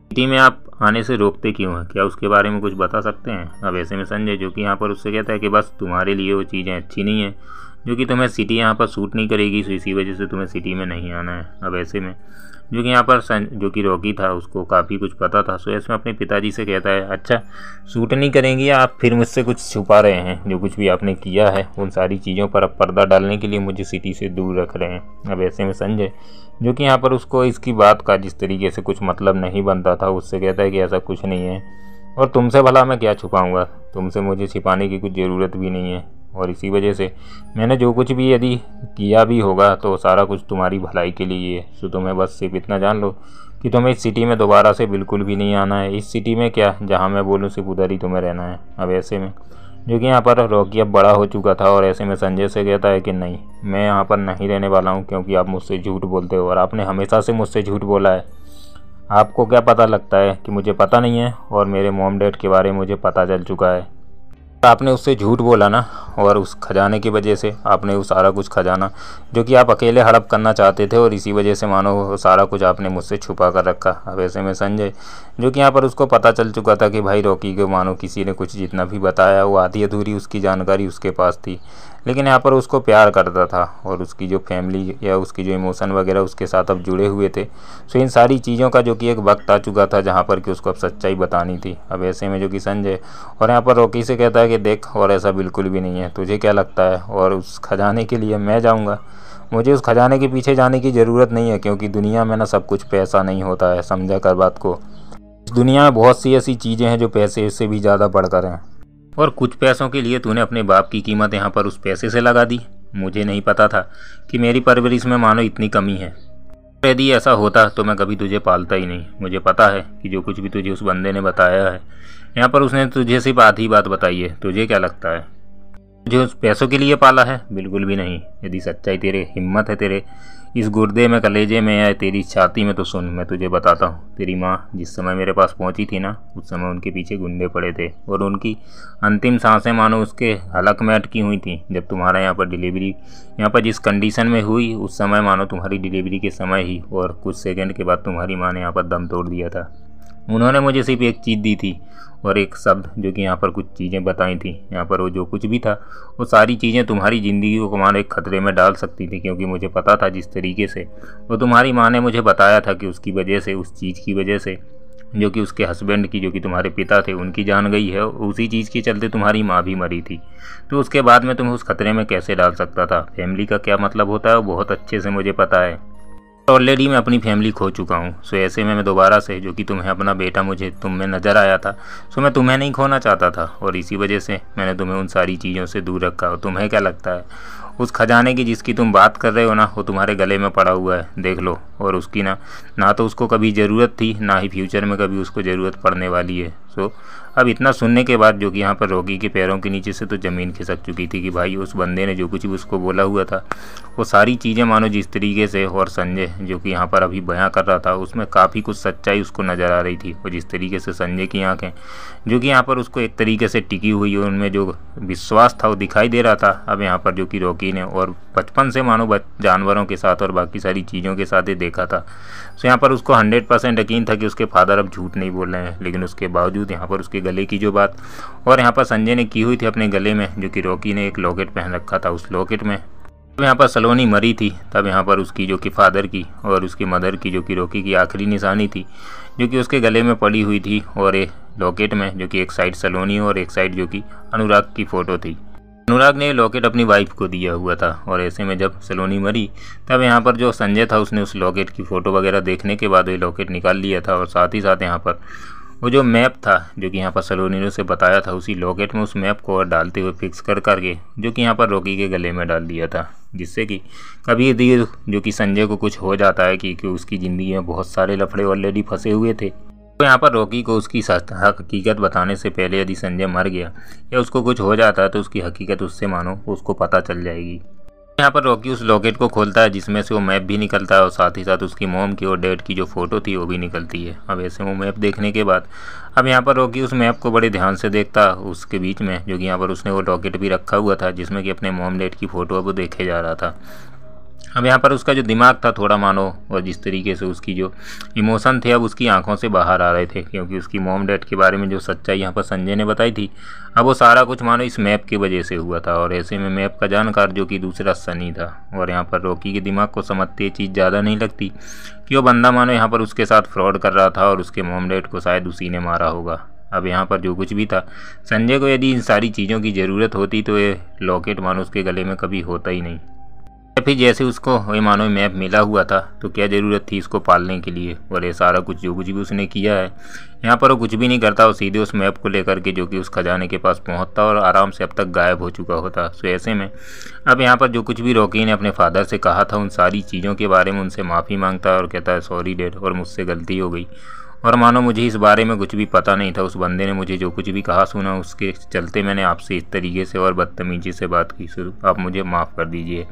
सिटी में आप आने से रोकते क्यों हैं क्या उसके बारे में कुछ बता सकते हैं अब ऐसे में संजय जो कि यहाँ पर उससे कहता है कि बस तुम्हारे लिए वो चीज़ें अच्छी नहीं हैं जो कि तुम्हें सिटी यहाँ पर सूट नहीं करेगी तो इसी वजह से तुम्हें सिटी में नहीं आना है अब ऐसे में जो कि यहाँ पर सन जो कि रॉकी था उसको काफ़ी कुछ पता था सो इसमें अपने पिताजी से कहता है अच्छा सूट नहीं करेंगी आप फिर मुझसे कुछ छुपा रहे हैं जो कुछ भी आपने किया है उन सारी चीज़ों पर अब पर्दा डालने के लिए मुझे सिटी से दूर रख रहे हैं अब ऐसे में संजय जो कि यहाँ पर उसको इसकी बात का जिस तरीके से कुछ मतलब नहीं बनता था उससे कहता है कि ऐसा कुछ नहीं है और तुमसे भला मैं क्या छुपाऊँगा तुमसे मुझे छिपाने की कुछ ज़रूरत भी नहीं है और इसी वजह से मैंने जो कुछ भी यदि किया भी होगा तो सारा कुछ तुम्हारी भलाई के लिए है सो तुम्हें बस सिर्फ इतना जान लो कि तुम्हें इस सिटी में दोबारा से बिल्कुल भी नहीं आना है इस सिटी में क्या जहाँ मैं बोलूँ सिर्फ उधर ही तुम्हें रहना है अब ऐसे में जो कि यहाँ पर रॉकी अब बड़ा हो चुका था और ऐसे में संजय से कहता है कि नहीं मैं यहाँ पर नहीं रहने वाला हूँ क्योंकि आप मुझसे झूठ बोलते हो और आपने हमेशा से मुझसे झूठ बोला है आपको क्या पता लगता है कि मुझे पता नहीं है और मेरे मोम डैड के बारे में मुझे पता चल चुका है आपने उससे झूठ बोला ना और उस खजाने की वजह से आपने वो सारा कुछ खजाना जो कि आप अकेले हड़प करना चाहते थे और इसी वजह से मानो वो सारा कुछ आपने मुझसे छुपा कर रखा अब ऐसे में संजय जो कि यहाँ पर उसको पता चल चुका था कि भाई रॉकी को मानो किसी ने कुछ जितना भी बताया वो आधी अधूरी उसकी जानकारी उसके पास थी लेकिन यहाँ पर उसको प्यार करता था और उसकी जो फैमिली या उसकी जो इमोशन वगैरह उसके साथ अब जुड़े हुए थे सो इन सारी चीज़ों का जो कि एक वक्त आ चुका था जहाँ पर कि उसको अब सच्चाई बतानी थी अब ऐसे में जो कि संजय और यहाँ पर रॉकी से कहता है कि देख और ऐसा बिल्कुल भी नहीं है तुझे क्या लगता है और उस खजाने के लिए मैं जाऊँगा मुझे उस खजाने के पीछे जाने की ज़रूरत नहीं है क्योंकि दुनिया में ना सब कुछ पैसा नहीं होता है समझा कर बात को इस दुनिया में बहुत सी ऐसी चीज़ें हैं जो पैसे इससे भी ज़्यादा बढ़कर हैं और कुछ पैसों के लिए तूने अपने बाप की कीमत यहाँ पर उस पैसे से लगा दी मुझे नहीं पता था कि मेरी परवरिश में मानो इतनी कमी है यदि ऐसा होता तो मैं कभी तुझे पालता ही नहीं मुझे पता है कि जो कुछ भी तुझे उस बंदे ने बताया है यहाँ पर उसने तुझे सिर्फ आधी बात बताई है तुझे क्या लगता है जो पैसों के लिए पाला है बिल्कुल भी नहीं यदि सच्चाई तेरे हिम्मत है तेरे इस गुर्दे में कलेजे में या तेरी छाती में तो सुन मैं तुझे बताता हूँ तेरी माँ जिस समय मेरे पास पहुँची थी ना उस समय उनके पीछे गुंडे पड़े थे और उनकी अंतिम सांसें मानो उसके हलक में अटकी हुई थी जब तुम्हारा यहाँ पर डिलीवरी यहाँ पर जिस कंडीशन में हुई उस समय मानो तुम्हारी डिलीवरी के समय ही और कुछ सेकेंड के बाद तुम्हारी माँ ने यहाँ पर दम तोड़ दिया था उन्होंने मुझे सिर्फ एक चीज़ दी थी और एक शब्द जो कि यहाँ पर कुछ चीज़ें बताई थी यहाँ पर वो जो कुछ भी था वो सारी चीज़ें तुम्हारी ज़िंदगी को तुम्हारे ख़तरे में डाल सकती थी क्योंकि मुझे पता था जिस तरीके से वो तुम्हारी माँ ने मुझे बताया था कि उसकी वजह से उस चीज़ की वजह से जो कि उसके हस्बैंड की जो कि तुम्हारे पिता थे उनकी जान गई है उसी चीज़ के चलते तुम्हारी माँ भी मरी थी तो उसके बाद मैं तुम्हें उस खतरे में कैसे डाल सकता था फैमिली का क्या मतलब होता है वो बहुत अच्छे से मुझे पता है ऑलरेडी मैं अपनी फैमिली खो चुका हूँ सो ऐसे में मैं दोबारा से जो कि तुम्हें अपना बेटा मुझे तुम में नज़र आया था सो मैं तुम्हें नहीं खोना चाहता था और इसी वजह से मैंने तुम्हें उन सारी चीज़ों से दूर रखा और तुम्हें क्या लगता है उस खजाने की जिसकी तुम बात कर रहे हो ना वो तुम्हारे गले में पड़ा हुआ है देख लो और उसकी ना ना तो उसको कभी ज़रूरत थी ना ही फ्यूचर में कभी उसको ज़रूरत पड़ने वाली है सो अब इतना सुनने के बाद जो कि यहाँ पर रोगी के पैरों के नीचे से तो ज़मीन खिसक चुकी थी कि भाई उस बंदे ने जो कुछ भी उसको बोला हुआ था वो सारी चीज़ें मानो जिस तरीके से और संजय जो कि यहाँ पर अभी बयां कर रहा था उसमें काफ़ी कुछ सच्चाई उसको नज़र आ रही थी और जिस तरीके से संजय की आँखें जो कि यहाँ पर उसको एक तरीके से टिकी हुई और उनमें जो विश्वास था वो दिखाई दे रहा था अब यहाँ पर जो कि रोकी ने और बचपन से मानो जानवरों के साथ और बाकी सारी चीज़ों के साथ ही देखा था सो यहाँ पर उसको हंड्रेड परसेंट यकीन था कि उसके फादर अब झूठ नहीं बोल रहे हैं लेकिन उसके बावजूद यहाँ पर उसके गले की जो बात और यहाँ पर संजय ने की हुई थी अपने गले में जो कि रॉकी ने एक लॉकेट पहन रखा था उस लॉकेट में जब यहाँ पर सलोनी मरी थी तब यहाँ पर उसकी जो कि फादर की और उसकी मदर की जो कि रोकी की आखिरी निशानी थी जो कि उसके गले में पड़ी हुई थी और लॉकेट में जो कि एक साइड सलोनी और एक साइड जो कि अनुराग की फ़ोटो थी अनुराग ने लॉकेट अपनी वाइफ को दिया हुआ था और ऐसे में जब सलोनी मरी तब यहाँ पर जो संजय था उसने उस लॉकेट की फ़ोटो वगैरह देखने के बाद वही लॉकेट निकाल लिया था और साथ ही साथ यहाँ पर वो जो मैप था जो कि यहाँ पर सलोनी ने उसे बताया था उसी लॉकेट में उस मैप को और डालते हुए फिक्स कर करके जो कि यहाँ पर रोकी के गले में डाल दिया था जिससे कि कभी यदि जो कि संजय को कुछ हो जाता है कि, कि उसकी ज़िंदगी में बहुत सारे लफड़े ऑलरेडी फंसे हुए थे तो यहाँ पर रॉकी को उसकी हकीकत बताने से पहले यदि संजय मर गया या उसको कुछ हो जाता है तो उसकी हकीकत उससे मानो उसको पता चल जाएगी यहाँ पर रॉकी उस लॉकेट को खोलता है जिसमें से वो मैप भी निकलता है और साथ ही साथ उसकी मोम की और डैड की जो फ़ोटो थी वो भी निकलती है अब ऐसे वो मैप देखने के बाद अब यहाँ पर रॉकी उस मैप को बड़े ध्यान से देखता है उसके बीच में जो कि यहाँ पर उसने वो लॉकेट भी रखा हुआ था जिसमें कि अपने मोम डैड की फ़ोटो अब देखे जा रहा था अब यहाँ पर उसका जो दिमाग था थोड़ा मानो और जिस तरीके से उसकी जो इमोशन थे अब उसकी आंखों से बाहर आ रहे थे क्योंकि उसकी मोम डैड के बारे में जो सच्चाई यहाँ पर संजय ने बताई थी अब वो सारा कुछ मानो इस मैप की वजह से हुआ था और ऐसे में मैप का जानकार जो कि दूसरा सनी था और यहाँ पर रोकी के दिमाग को समझते ये चीज़ ज़्यादा नहीं लगती कि वो बंदा मानो यहाँ पर उसके साथ फ्रॉड कर रहा था और उसके मोम डैड को शायद उसी ने मारा होगा अब यहाँ पर जो कुछ भी था संजय को यदि इन सारी चीज़ों की ज़रूरत होती तो ये लॉकेट मानो उसके गले में कभी होता ही नहीं फिर जैसे उसको मानो मैप मिला हुआ था तो क्या ज़रूरत थी इसको पालने के लिए और ये सारा कुछ जो कुछ भी उसने किया है यहाँ पर वो कुछ भी नहीं करता और सीधे उस मैप को लेकर के जो कि उस खजाने के पास पहुँचता और आराम से अब तक गायब हो चुका होता सो ऐसे में अब यहाँ पर जो कुछ भी रॉकी ने अपने फादर से कहा था उन सारी चीज़ों के बारे में उनसे माफ़ी मांगता है और कहता है सॉरी डेड और मुझसे गलती हो गई और मानो मुझे इस बारे में कुछ भी पता नहीं था उस बंदे ने मुझे जो कुछ भी कहा सुना उसके चलते मैंने आपसे इस तरीके से और बदतमीजी से बात की आप मुझे माफ़ कर दीजिए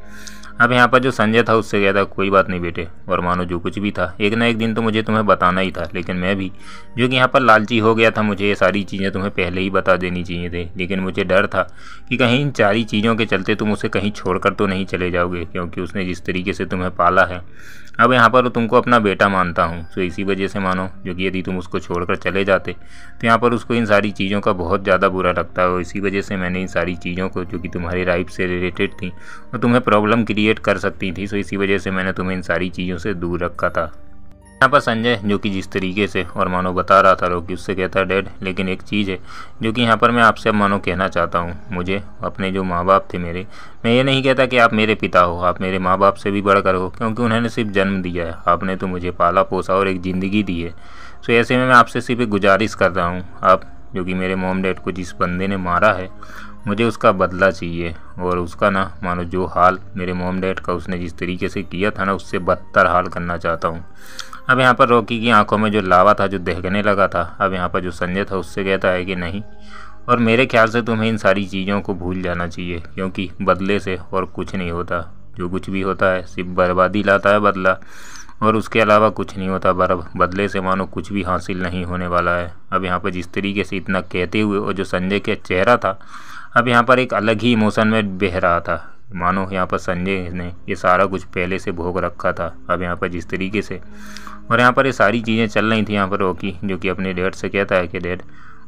अब यहाँ पर जो संजय था उससे गया था कोई बात नहीं बेटे और मानो जो कुछ भी था एक ना एक दिन तो मुझे तुम्हें बताना ही था लेकिन मैं भी जो कि यहाँ पर लालची हो गया था मुझे ये सारी चीज़ें तुम्हें पहले ही बता देनी चाहिए थी लेकिन मुझे डर था कि कहीं इन सारी चीज़ों के चलते तुम उसे कहीं छोड़ तो नहीं चले जाओगे क्योंकि उसने जिस तरीके से तुम्हें पाला है अब यहाँ पर तुमको अपना बेटा मानता हूँ सो तो इसी वजह से मानो जो कि यदि तुम उसको छोड़कर चले जाते तो यहाँ पर उसको इन सारी चीज़ों का बहुत ज़्यादा बुरा लगता है और इसी वजह से मैंने इन सारी चीज़ों को जो कि तुम्हारी लाइफ से रिलेटेड थी और तुम्हें प्रॉब्लम क्रिएट कर सकती थी सो तो इसी वजह से मैंने तुम्हें इन सारी चीज़ों से दूर रखा था यहाँ पर संजय जो कि जिस तरीके से और मानो बता रहा था कि उससे कहता है डैड लेकिन एक चीज़ है जो कि यहाँ पर मैं आपसे अब मानो कहना चाहता हूँ मुझे अपने जो माँ बाप थे मेरे मैं ये नहीं कहता कि आप मेरे पिता हो आप मेरे माँ बाप से भी बढ़कर हो क्योंकि उन्होंने सिर्फ जन्म दिया है आपने तो मुझे पाला पोसा और एक ज़िंदगी दी है सो तो ऐसे में मैं आपसे सिर्फ एक गुजारिश कर रहा हूँ आप जो कि मेरे मोम डैड को जिस बंदे ने मारा है मुझे उसका बदला चाहिए और उसका ना मानो जो हाल मेरे मोम डैड का उसने जिस तरीके से किया था ना उससे बदतर हाल करना चाहता हूँ अब यहाँ पर रॉकी की आंखों में जो लावा था जो दहकने लगा था अब यहाँ पर जो संजय था उससे कहता है कि नहीं और मेरे ख्याल से तुम्हें इन सारी चीज़ों को भूल जाना चाहिए क्योंकि बदले से और कुछ नहीं होता जो कुछ भी होता है सिर्फ बर्बादी लाता है बदला और उसके अलावा कुछ नहीं होता बर बदले से मानो कुछ भी हासिल नहीं होने वाला है अब यहाँ पर जिस तरीके से इतना कहते हुए और जो संजय का चेहरा था अब यहाँ पर एक अलग ही इमोशन में बह रहा था मानो यहाँ पर संजय ने ये सारा कुछ पहले से भोग रखा था अब यहाँ पर जिस तरीके से और यहाँ पर ये सारी चीज़ें चल रही थी यहाँ पर रोकी जो कि अपने डेड से कहता है कि डैड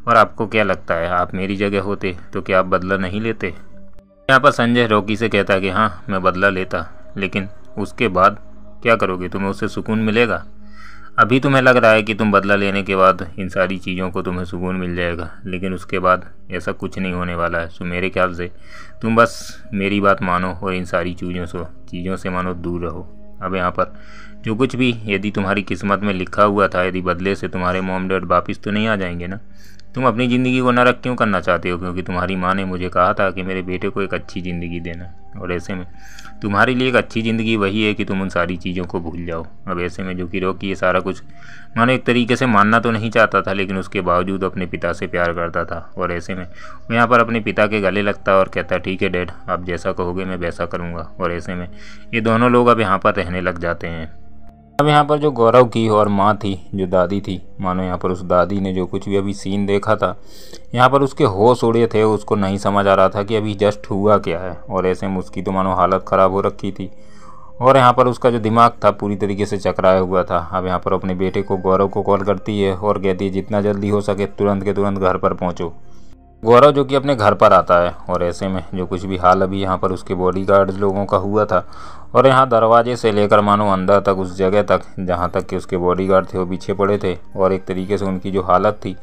और आपको क्या लगता है आप मेरी जगह होते तो क्या आप बदला नहीं लेते यहाँ पर संजय रोकी से कहता है कि हाँ मैं बदला लेता लेकिन उसके बाद क्या करोगे तुम्हें उससे सुकून मिलेगा अभी तुम्हें लग रहा है कि तुम बदला लेने के बाद इन सारी चीज़ों को तुम्हें सुकून मिल जाएगा लेकिन उसके बाद ऐसा कुछ नहीं होने वाला है सो मेरे ख्याल से तुम बस मेरी बात मानो और इन सारी चीज़ों से चीज़ों से मानो दूर रहो अब यहाँ पर जो कुछ भी यदि तुम्हारी किस्मत में लिखा हुआ था यदि बदले से तुम्हारे मोम डैड वापस तो नहीं आ जाएंगे ना तुम अपनी ज़िंदगी को नरक क्यों करना चाहते हो क्योंकि तुम्हारी माँ ने मुझे कहा था कि मेरे बेटे को एक अच्छी ज़िंदगी देना और ऐसे में तुम्हारे लिए एक अच्छी ज़िंदगी वही है कि तुम उन सारी चीज़ों को भूल जाओ अब ऐसे में जो कि रो कि ये सारा कुछ मानो एक तरीके से मानना तो नहीं चाहता था लेकिन उसके बावजूद अपने पिता से प्यार करता था और ऐसे में वो यहाँ पर अपने पिता के गले लगता और कहता ठीक है डैड आप जैसा कहोगे मैं वैसा करूँगा और ऐसे में ये दोनों लोग अब यहाँ पर रहने लग जाते हैं अब यहाँ पर जो गौरव की और माँ थी जो दादी थी मानो यहाँ पर उस दादी ने जो कुछ भी अभी सीन देखा था यहाँ पर उसके होश उड़े थे उसको नहीं समझ आ रहा था कि अभी जस्ट हुआ क्या है और ऐसे में उसकी तो मानो हालत ख़राब हो रखी थी और यहाँ पर उसका जो दिमाग था पूरी तरीके से चकराया हुआ था अब यहाँ पर अपने बेटे को गौरव को कॉल करती है और कहती है जितना जल्दी हो सके तुरंत के तुरंत घर पर पहुँचो गौरव जो कि अपने घर पर आता है और ऐसे में जो कुछ भी हाल अभी यहाँ पर उसके बॉडी गार्ड लोगों का हुआ था और यहाँ दरवाजे से लेकर मानो अंदर तक उस जगह तक जहाँ तक कि उसके बॉडीगार्ड थे वो पीछे पड़े थे और एक तरीके से उनकी जो हालत थी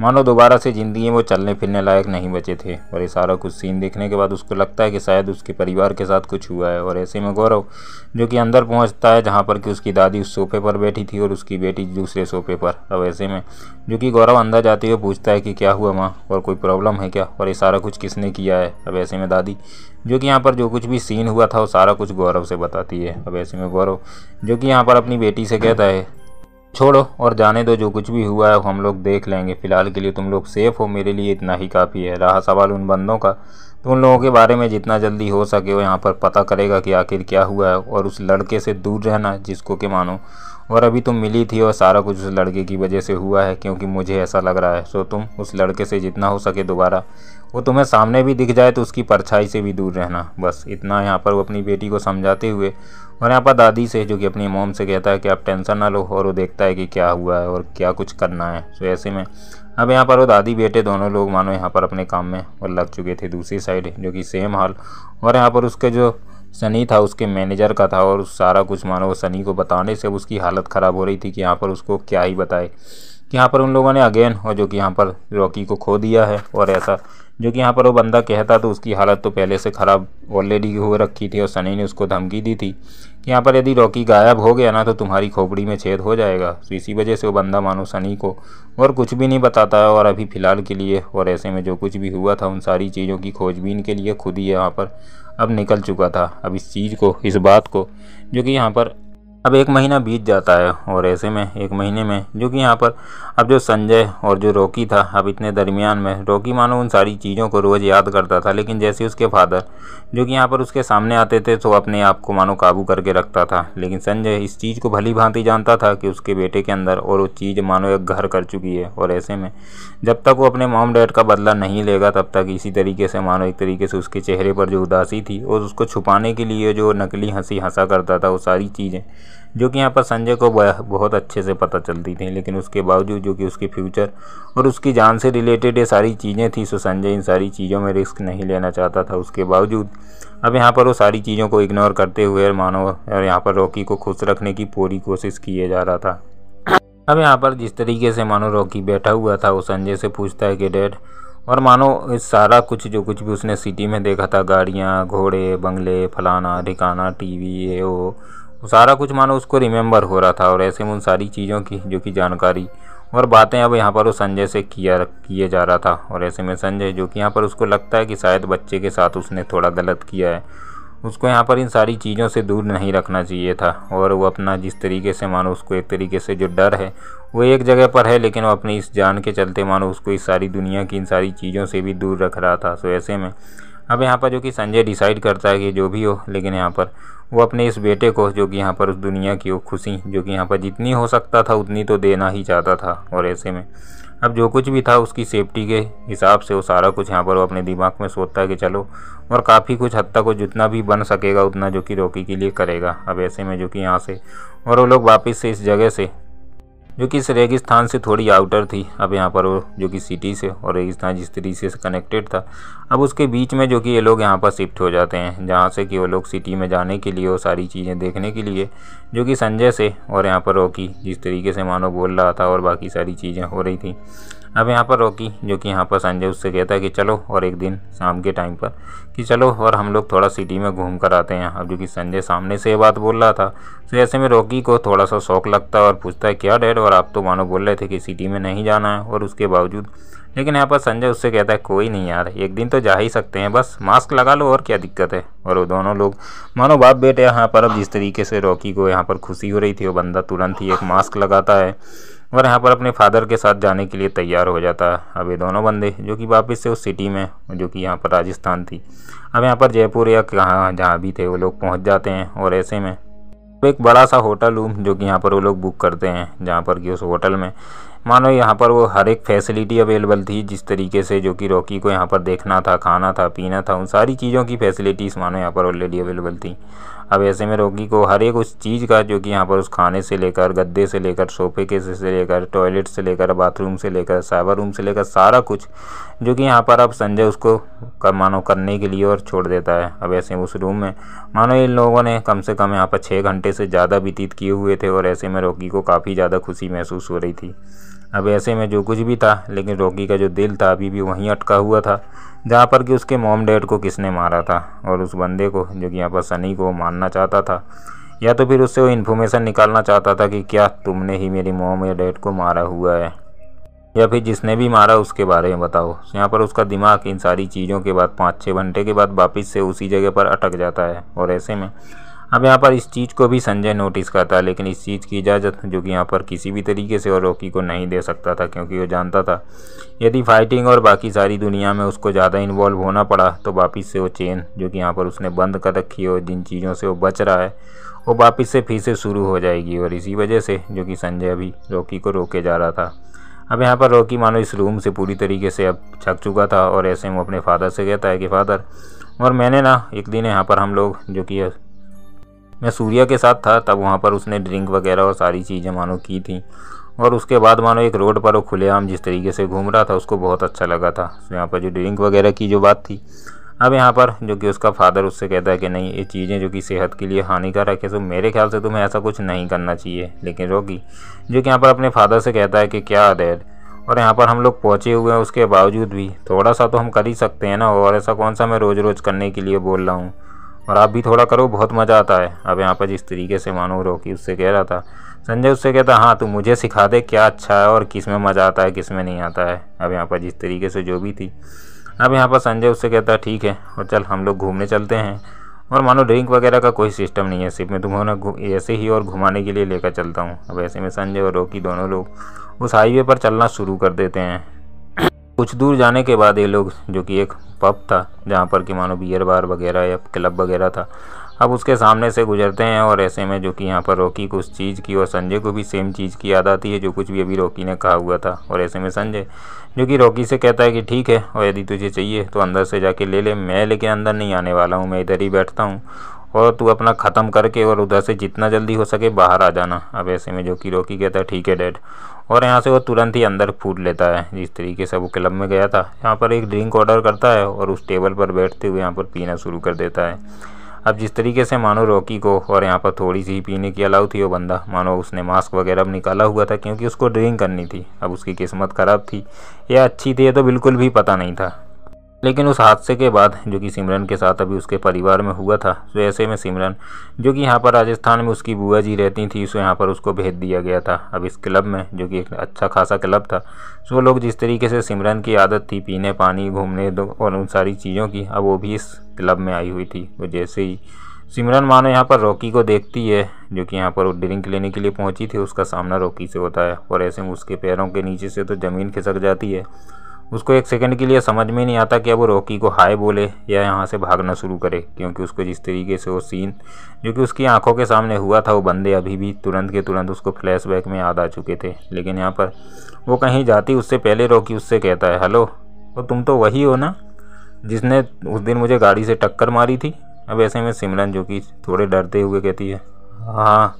मानो दोबारा से ज़िंदगी में वो चलने फिरने लायक नहीं बचे थे और ये सारा कुछ सीन देखने के बाद उसको लगता है कि शायद उसके परिवार के साथ कुछ हुआ है और ऐसे में गौरव जो कि अंदर पहुँचता है जहाँ पर कि उसकी दादी उस सोफे पर बैठी थी और उसकी बेटी दूसरे सोफे पर अब ऐसे में जो कि गौरव अंदर जाते हुए पूछता है कि क्या हुआ माँ और कोई प्रॉब्लम है क्या और ये सारा कुछ किसने किया है अब ऐसे में दादी जो कि यहाँ पर जो कुछ भी सीन हुआ था वो सारा कुछ गौरव से बताती है अब ऐसे में गौरव जो कि यहाँ पर अपनी बेटी से कहता है छोड़ो और जाने दो जो कुछ भी हुआ है हम लोग देख लेंगे फ़िलहाल के लिए तुम लोग सेफ़ हो मेरे लिए इतना ही काफ़ी है रहा सवाल उन बंदों का तो उन लोगों के बारे में जितना जल्दी हो सके वो यहाँ पर पता करेगा कि आखिर क्या हुआ है और उस लड़के से दूर रहना जिसको के मानो और अभी तुम मिली थी और सारा कुछ उस लड़के की वजह से हुआ है क्योंकि मुझे ऐसा लग रहा है सो तुम उस लड़के से जितना हो सके दोबारा वो तुम्हें सामने भी दिख जाए तो उसकी परछाई से भी दूर रहना बस इतना यहाँ पर वो अपनी बेटी को समझाते हुए और यहाँ पर दादी से जो कि अपनी मोम से कहता है कि आप टेंशन ना लो और वो देखता है कि क्या हुआ है और क्या कुछ करना है तो ऐसे में अब यहाँ पर वो दादी बेटे दोनों लोग मानो यहाँ पर अपने काम में और लग चुके थे दूसरी साइड जो कि सेम हाल और यहाँ पर उसके जो सनी था उसके मैनेजर का था और सारा कुछ मानो वो सनी को बताने से उसकी हालत ख़राब हो रही थी कि यहाँ पर उसको क्या ही बताए कि यहाँ पर उन लोगों ने अगेन और जो कि यहाँ पर रॉकी को खो दिया है और ऐसा जो कि यहाँ पर वो बंदा कहता तो उसकी हालत तो पहले से ख़राब ऑलरेडी हो रखी थी और सनी ने उसको धमकी दी थी कि यहाँ पर यदि रॉकी गायब हो गया ना तो तुम्हारी खोपड़ी में छेद हो जाएगा तो इसी वजह से वो बंदा मानो सनी को और कुछ भी नहीं बताता है और अभी फ़िलहाल के लिए और ऐसे में जो कुछ भी हुआ था उन सारी चीज़ों की खोजबीन के लिए खुद ही यहाँ पर अब निकल चुका था अब इस चीज़ को इस बात को जो कि यहाँ पर अब एक महीना बीत जाता है और ऐसे में एक महीने में जो कि यहाँ पर अब जो संजय और जो रोकी था अब इतने दरमियान में रोकी मानो उन सारी चीज़ों को रोज़ याद करता था लेकिन जैसे उसके फादर जो कि यहाँ पर उसके सामने आते थे तो अपने आप को मानो काबू करके रखता था लेकिन संजय इस चीज़ को भली भांति जानता था कि उसके बेटे के अंदर और वो चीज़ मानो एक घर कर चुकी है और ऐसे में जब तक वो अपने मॉम डैड का बदला नहीं लेगा तब तक इसी तरीके से मानो एक तरीके से उसके चेहरे पर जो उदासी थी और उसको छुपाने के लिए जो नकली हंसी हंसा करता था वो सारी चीज़ें जो कि यहाँ पर संजय को बहुत अच्छे से पता चलती थी लेकिन उसके बावजूद जो कि उसके फ्यूचर और उसकी जान से रिलेटेड ये सारी चीज़ें थी सो संजय इन सारी चीज़ों में रिस्क नहीं लेना चाहता था उसके बावजूद अब यहाँ पर वो सारी चीज़ों को इग्नोर करते हुए मानो और यहाँ पर रॉकी को खुश रखने की पूरी कोशिश किए जा रहा था अब यहाँ पर जिस तरीके से मानो रॉकी बैठा हुआ था वो संजय से पूछता है कि डैड और मानो सारा कुछ जो कुछ भी उसने सिटी में देखा था गाड़ियाँ घोड़े बंगले फलाना ढिकाना टीवी ये वो सारा कुछ मानो उसको रिमेंबर हो रहा था और ऐसे में उन सारी चीज़ों की जो कि जानकारी और बातें अब यहाँ पर वो संजय से किया किए जा रहा था और ऐसे में संजय जो कि यहाँ पर उसको लगता है कि शायद बच्चे के साथ उसने थोड़ा गलत किया है उसको यहाँ पर इन सारी चीज़ों से दूर नहीं रखना चाहिए था और वो अपना जिस तरीके से मानो उसको एक तरीके से जो डर है वो एक जगह पर है लेकिन वो अपनी इस जान के चलते मानो उसको इस सारी दुनिया की इन सारी चीज़ों से भी दूर रख रहा था सो तो ऐसे में अब यहाँ पर जो कि संजय डिसाइड करता है कि जो भी हो लेकिन यहाँ पर वो अपने इस बेटे को जो कि यहाँ पर उस दुनिया की वो खुशी जो कि यहाँ पर जितनी हो सकता था उतनी तो देना ही चाहता था और ऐसे में अब जो कुछ भी था उसकी सेफ्टी के हिसाब से वो सारा कुछ यहाँ पर वो अपने दिमाग में सोचता है कि चलो और काफ़ी कुछ हद तक वो जितना भी बन सकेगा उतना जो कि रोकी के लिए करेगा अब ऐसे में जो कि यहाँ से और वो लोग वापस से इस जगह से जो कि इस रेगिस्तान से थोड़ी आउटर थी अब यहाँ पर वो जो कि सिटी से और रेगिस्तान जिस तरीके से कनेक्टेड था अब उसके बीच में जो कि ये लोग यहाँ पर शिफ्ट हो जाते हैं जहाँ से कि वो लोग सिटी में जाने के लिए और सारी चीज़ें देखने के लिए जो कि संजय से और यहाँ पर रोकी जिस तरीके से मानो बोल रहा था और बाकी सारी चीज़ें हो रही थी अब यहाँ पर रॉकी जो कि यहाँ पर संजय उससे कहता है कि चलो और एक दिन शाम के टाइम पर कि चलो और हम लोग थोड़ा सिटी में घूम कर आते हैं अब जो कि संजय सामने से ये बात बोल रहा था तो ऐसे में रॉकी को थोड़ा सा शौक लगता है और पूछता है क्या डैड और आप तो मानो बोल रहे थे कि सिटी में नहीं जाना है और उसके बावजूद लेकिन यहाँ पर संजय उससे कहता है कोई नहीं यार एक दिन तो जा ही सकते हैं बस मास्क लगा लो और क्या दिक्कत है और वो दोनों लोग मानो बाप बेटे यहाँ पर अब जिस तरीके से रॉकी को यहाँ पर खुशी हो रही थी वो बंदा तुरंत ही एक मास्क लगाता है मगर यहाँ पर अपने फादर के साथ जाने के लिए तैयार हो जाता अब ये दोनों बंदे जो कि वापस से उस सिटी में जो कि यहाँ पर राजस्थान थी अब यहाँ पर जयपुर या कहाँ जहाँ भी थे वो लोग पहुँच जाते हैं और ऐसे में तो एक बड़ा सा होटल रूम जो कि यहाँ पर वो लोग बुक करते हैं जहाँ पर कि उस होटल में मानो यहाँ पर वो हर एक फैसिलिटी अवेलेबल थी जिस तरीके से जो कि रॉकी को यहाँ पर देखना था खाना था पीना था उन सारी चीज़ों की फैसिलिटीज़ मानो यहाँ पर ऑलरेडी अवेलेबल थी अब ऐसे में रोगी को हर एक उस चीज़ का जो कि यहाँ पर उस खाने से लेकर गद्दे से लेकर सोफे के से लेकर टॉयलेट से लेकर बाथरूम से लेकर साइबर रूम से लेकर सारा कुछ जो कि यहाँ पर अब संजय उसको कर मानो करने के लिए और छोड़ देता है अब ऐसे उस रूम में मानो इन लोगों ने कम से कम यहाँ पर छः घंटे से ज़्यादा व्यतीत किए हुए थे और ऐसे में रोगी को काफ़ी ज़्यादा खुशी महसूस हो रही थी अब ऐसे में जो कुछ भी था लेकिन रॉकी का जो दिल था अभी भी वहीं अटका हुआ था जहाँ पर कि उसके मोम डैड को किसने मारा था और उस बंदे को जो कि यहाँ पर सनी को मारना चाहता था या तो फिर उससे वो इन्फॉर्मेशन निकालना चाहता था कि क्या तुमने ही मेरी मोम या डैड को मारा हुआ है या फिर जिसने भी मारा उसके बारे में बताओ यहाँ पर उसका दिमाग इन सारी चीज़ों के बाद पाँच छः घंटे के बाद वापस से उसी जगह पर अटक जाता है और ऐसे में अब यहाँ पर इस चीज़ को भी संजय नोटिस करता है लेकिन इस चीज़ की इजाज़त जो कि यहाँ पर किसी भी तरीके से और रॉकी को नहीं दे सकता था क्योंकि वो जानता था यदि फाइटिंग और बाकी सारी दुनिया में उसको ज़्यादा इन्वॉल्व होना पड़ा तो वापस से वो चेन जो कि यहाँ पर उसने बंद कर रखी है और जिन चीज़ों से वो बच रहा है वो वापस से फिर से शुरू हो जाएगी और इसी वजह से जो कि संजय अभी रॉकी को रोके जा रहा था अब यहाँ पर रॉकी मानो इस रूम से पूरी तरीके से अब छक चुका था और ऐसे में अपने फादर से कहता है कि फादर और मैंने ना एक दिन यहाँ पर हम लोग जो कि मैं सूर्या के साथ था तब वहाँ पर उसने ड्रिंक वगैरह और सारी चीज़ें मानो की थी और उसके बाद मानो एक रोड पर वो खुलेआम जिस तरीके से घूम रहा था उसको बहुत अच्छा लगा था तो यहाँ पर जो ड्रिंक वगैरह की जो बात थी अब यहाँ पर जो कि उसका फादर उससे कहता है कि नहीं ये चीज़ें जो कि सेहत के लिए हानिकारक है तो मेरे ख्याल से तुम्हें ऐसा कुछ नहीं करना चाहिए लेकिन रोगी जो कि यहाँ पर अपने फादर से कहता है कि क्या अदैद और यहाँ पर हम लोग पहुँचे हुए हैं उसके बावजूद भी थोड़ा सा तो हम कर ही सकते हैं ना और ऐसा कौन सा मैं रोज़ रोज़ करने के लिए बोल रहा हूँ और आप भी थोड़ा करो बहुत मज़ा आता है अब यहाँ पर जिस तरीके से मानो रोकी उससे कह रहा था संजय उससे कहता हाँ तू मुझे सिखा दे क्या अच्छा है और किस में मज़ा आता है किस में नहीं आता है अब यहाँ पर जिस तरीके से जो भी थी अब यहाँ पर संजय उससे कहता ठीक है और चल हम लोग घूमने चलते हैं और मानो ड्रिंक वगैरह का कोई सिस्टम नहीं है सिर्फ मैं तुम्हें ना ऐसे ही और घुमाने के लिए लेकर चलता हूँ अब ऐसे में संजय और रोकी दोनों लोग उस हाईवे पर चलना शुरू कर देते हैं कुछ दूर जाने के बाद ये लोग जो कि एक पब था जहाँ पर कि मानो बियर बार वगैरह या क्लब वगैरह था अब उसके सामने से गुजरते हैं और ऐसे में जो कि यहाँ पर रॉकी को उस चीज़ की और संजय को भी सेम चीज़ की याद आती है जो कुछ भी अभी रॉकी ने कहा हुआ था और ऐसे में संजय जो कि रॉकी से कहता है कि ठीक है और यदि तुझे चाहिए तो अंदर से जाके ले ले मैं लेकिन अंदर नहीं आने वाला हूँ मैं इधर ही बैठता हूँ और तू अपना ख़त्म करके और उधर से जितना जल्दी हो सके बाहर आ जाना अब ऐसे में जो कि रॉकी कहता है ठीक है डैड और यहाँ से वो तुरंत ही अंदर फूट लेता है जिस तरीके से वो क्लब में गया था यहाँ पर एक ड्रिंक ऑर्डर करता है और उस टेबल पर बैठते हुए यहाँ पर पीना शुरू कर देता है अब जिस तरीके से मानो रॉकी को और यहाँ पर थोड़ी सी पीने की अलाउ थी वो बंदा मानो उसने मास्क वगैरह भी निकाला हुआ था क्योंकि उसको ड्रिंक करनी थी अब उसकी किस्मत ख़राब थी या अच्छी थी ये तो बिल्कुल भी पता नहीं था लेकिन उस हादसे के बाद जो कि सिमरन के साथ अभी उसके परिवार में हुआ था तो ऐसे में सिमरन जो कि यहाँ पर राजस्थान में उसकी बुआ जी रहती थी सो यहाँ पर उसको भेज दिया गया था अब इस क्लब में जो कि एक अच्छा खासा क्लब था सो लोग जिस तरीके से सिमरन की आदत थी पीने पानी घूमने और उन सारी चीज़ों की अब वो भी इस क्लब में आई हुई थी वो जैसे ही सिमरन मानो यहाँ पर रॉकी को देखती है जो कि यहाँ पर वो ड्रिंक लेने के लिए पहुँची थी उसका सामना रॉकी से होता है और ऐसे में उसके पैरों के नीचे से तो ज़मीन खिसक जाती है उसको एक सेकंड के लिए समझ में नहीं आता कि अब वो रॉकी को हाय बोले या यहाँ से भागना शुरू करे क्योंकि उसको जिस तरीके से वो सीन जो कि उसकी आंखों के सामने हुआ था वो बंदे अभी भी तुरंत के तुरंत उसको फ्लैशबैक में याद आ चुके थे लेकिन यहाँ पर वो कहीं जाती उससे पहले रॉकी उससे कहता है हेलो तो तुम तो वही हो ना जिसने उस दिन मुझे गाड़ी से टक्कर मारी थी अब ऐसे में सिमरन जो कि थोड़े डरते हुए कहती है हाँ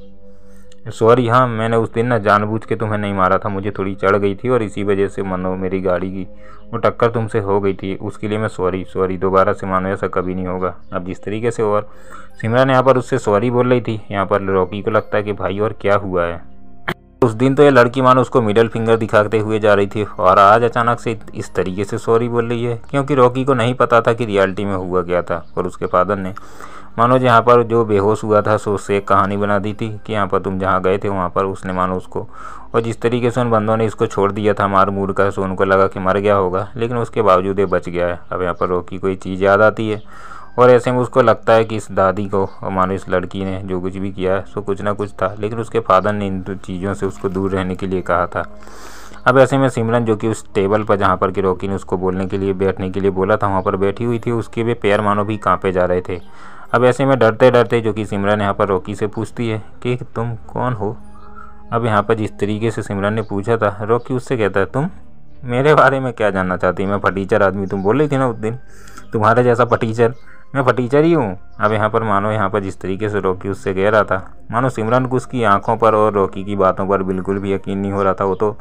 सॉरी हाँ मैंने उस दिन ना जानबूझ के तुम्हें नहीं मारा था मुझे थोड़ी चढ़ गई थी और इसी वजह से मानो मेरी गाड़ी की वो टक्कर तुमसे हो गई थी उसके लिए मैं सॉरी सॉरी दोबारा से मानो ऐसा कभी नहीं होगा अब जिस तरीके से और सिमरन यहाँ पर उससे सॉरी बोल रही थी यहाँ पर रॉकी को लगता है कि भाई और क्या हुआ है उस दिन तो ये लड़की मानो उसको मिडल फिंगर दिखाते हुए जा रही थी और आज अचानक से इस तरीके से सॉरी बोल रही है क्योंकि रॉकी को नहीं पता था कि रियलिटी में हुआ क्या था और उसके फादर ने मानो जहाँ पर जो बेहोश हुआ था सो उससे एक कहानी बना दी थी कि यहाँ पर तुम जहाँ गए थे वहाँ पर उसने मानो उसको और जिस तरीके से उन बंदों ने इसको छोड़ दिया था मार मूड का सो उनको लगा कि मर गया होगा लेकिन उसके बावजूद ये बच गया है अब यहाँ पर रोकी कोई चीज़ याद आती है और ऐसे में उसको लगता है कि इस दादी को और मानो इस लड़की ने जो कुछ भी किया है सो कुछ ना कुछ था लेकिन उसके फादर ने इन चीज़ों से उसको दूर रहने के लिए कहा था अब ऐसे में सिमरन जो कि उस टेबल पर जहाँ पर कि रोकी ने उसको बोलने के लिए बैठने के लिए बोला था वहाँ पर बैठी हुई थी उसके भी पैर मानो भी कांपे जा रहे थे अब ऐसे में डरते डरते जो कि सिमरन यहाँ पर रॉकी से पूछती है कि तुम कौन हो अब यहाँ पर जिस तरीके से सिमरन ने पूछा था रॉकी उससे कहता है तुम मेरे बारे में क्या जानना चाहती मैं फटीचर आदमी तुम बोल रही थी ना उस दिन तुम्हारे जैसा फटीचर मैं फटीचर ही हूँ अब यहाँ पर मानो यहाँ पर जिस तरीके से रॉकी उससे कह रहा था मानो सिमरन को उसकी आँखों पर और रॉकी की बातों पर बिल्कुल भी यकीन नहीं हो रहा था वो तो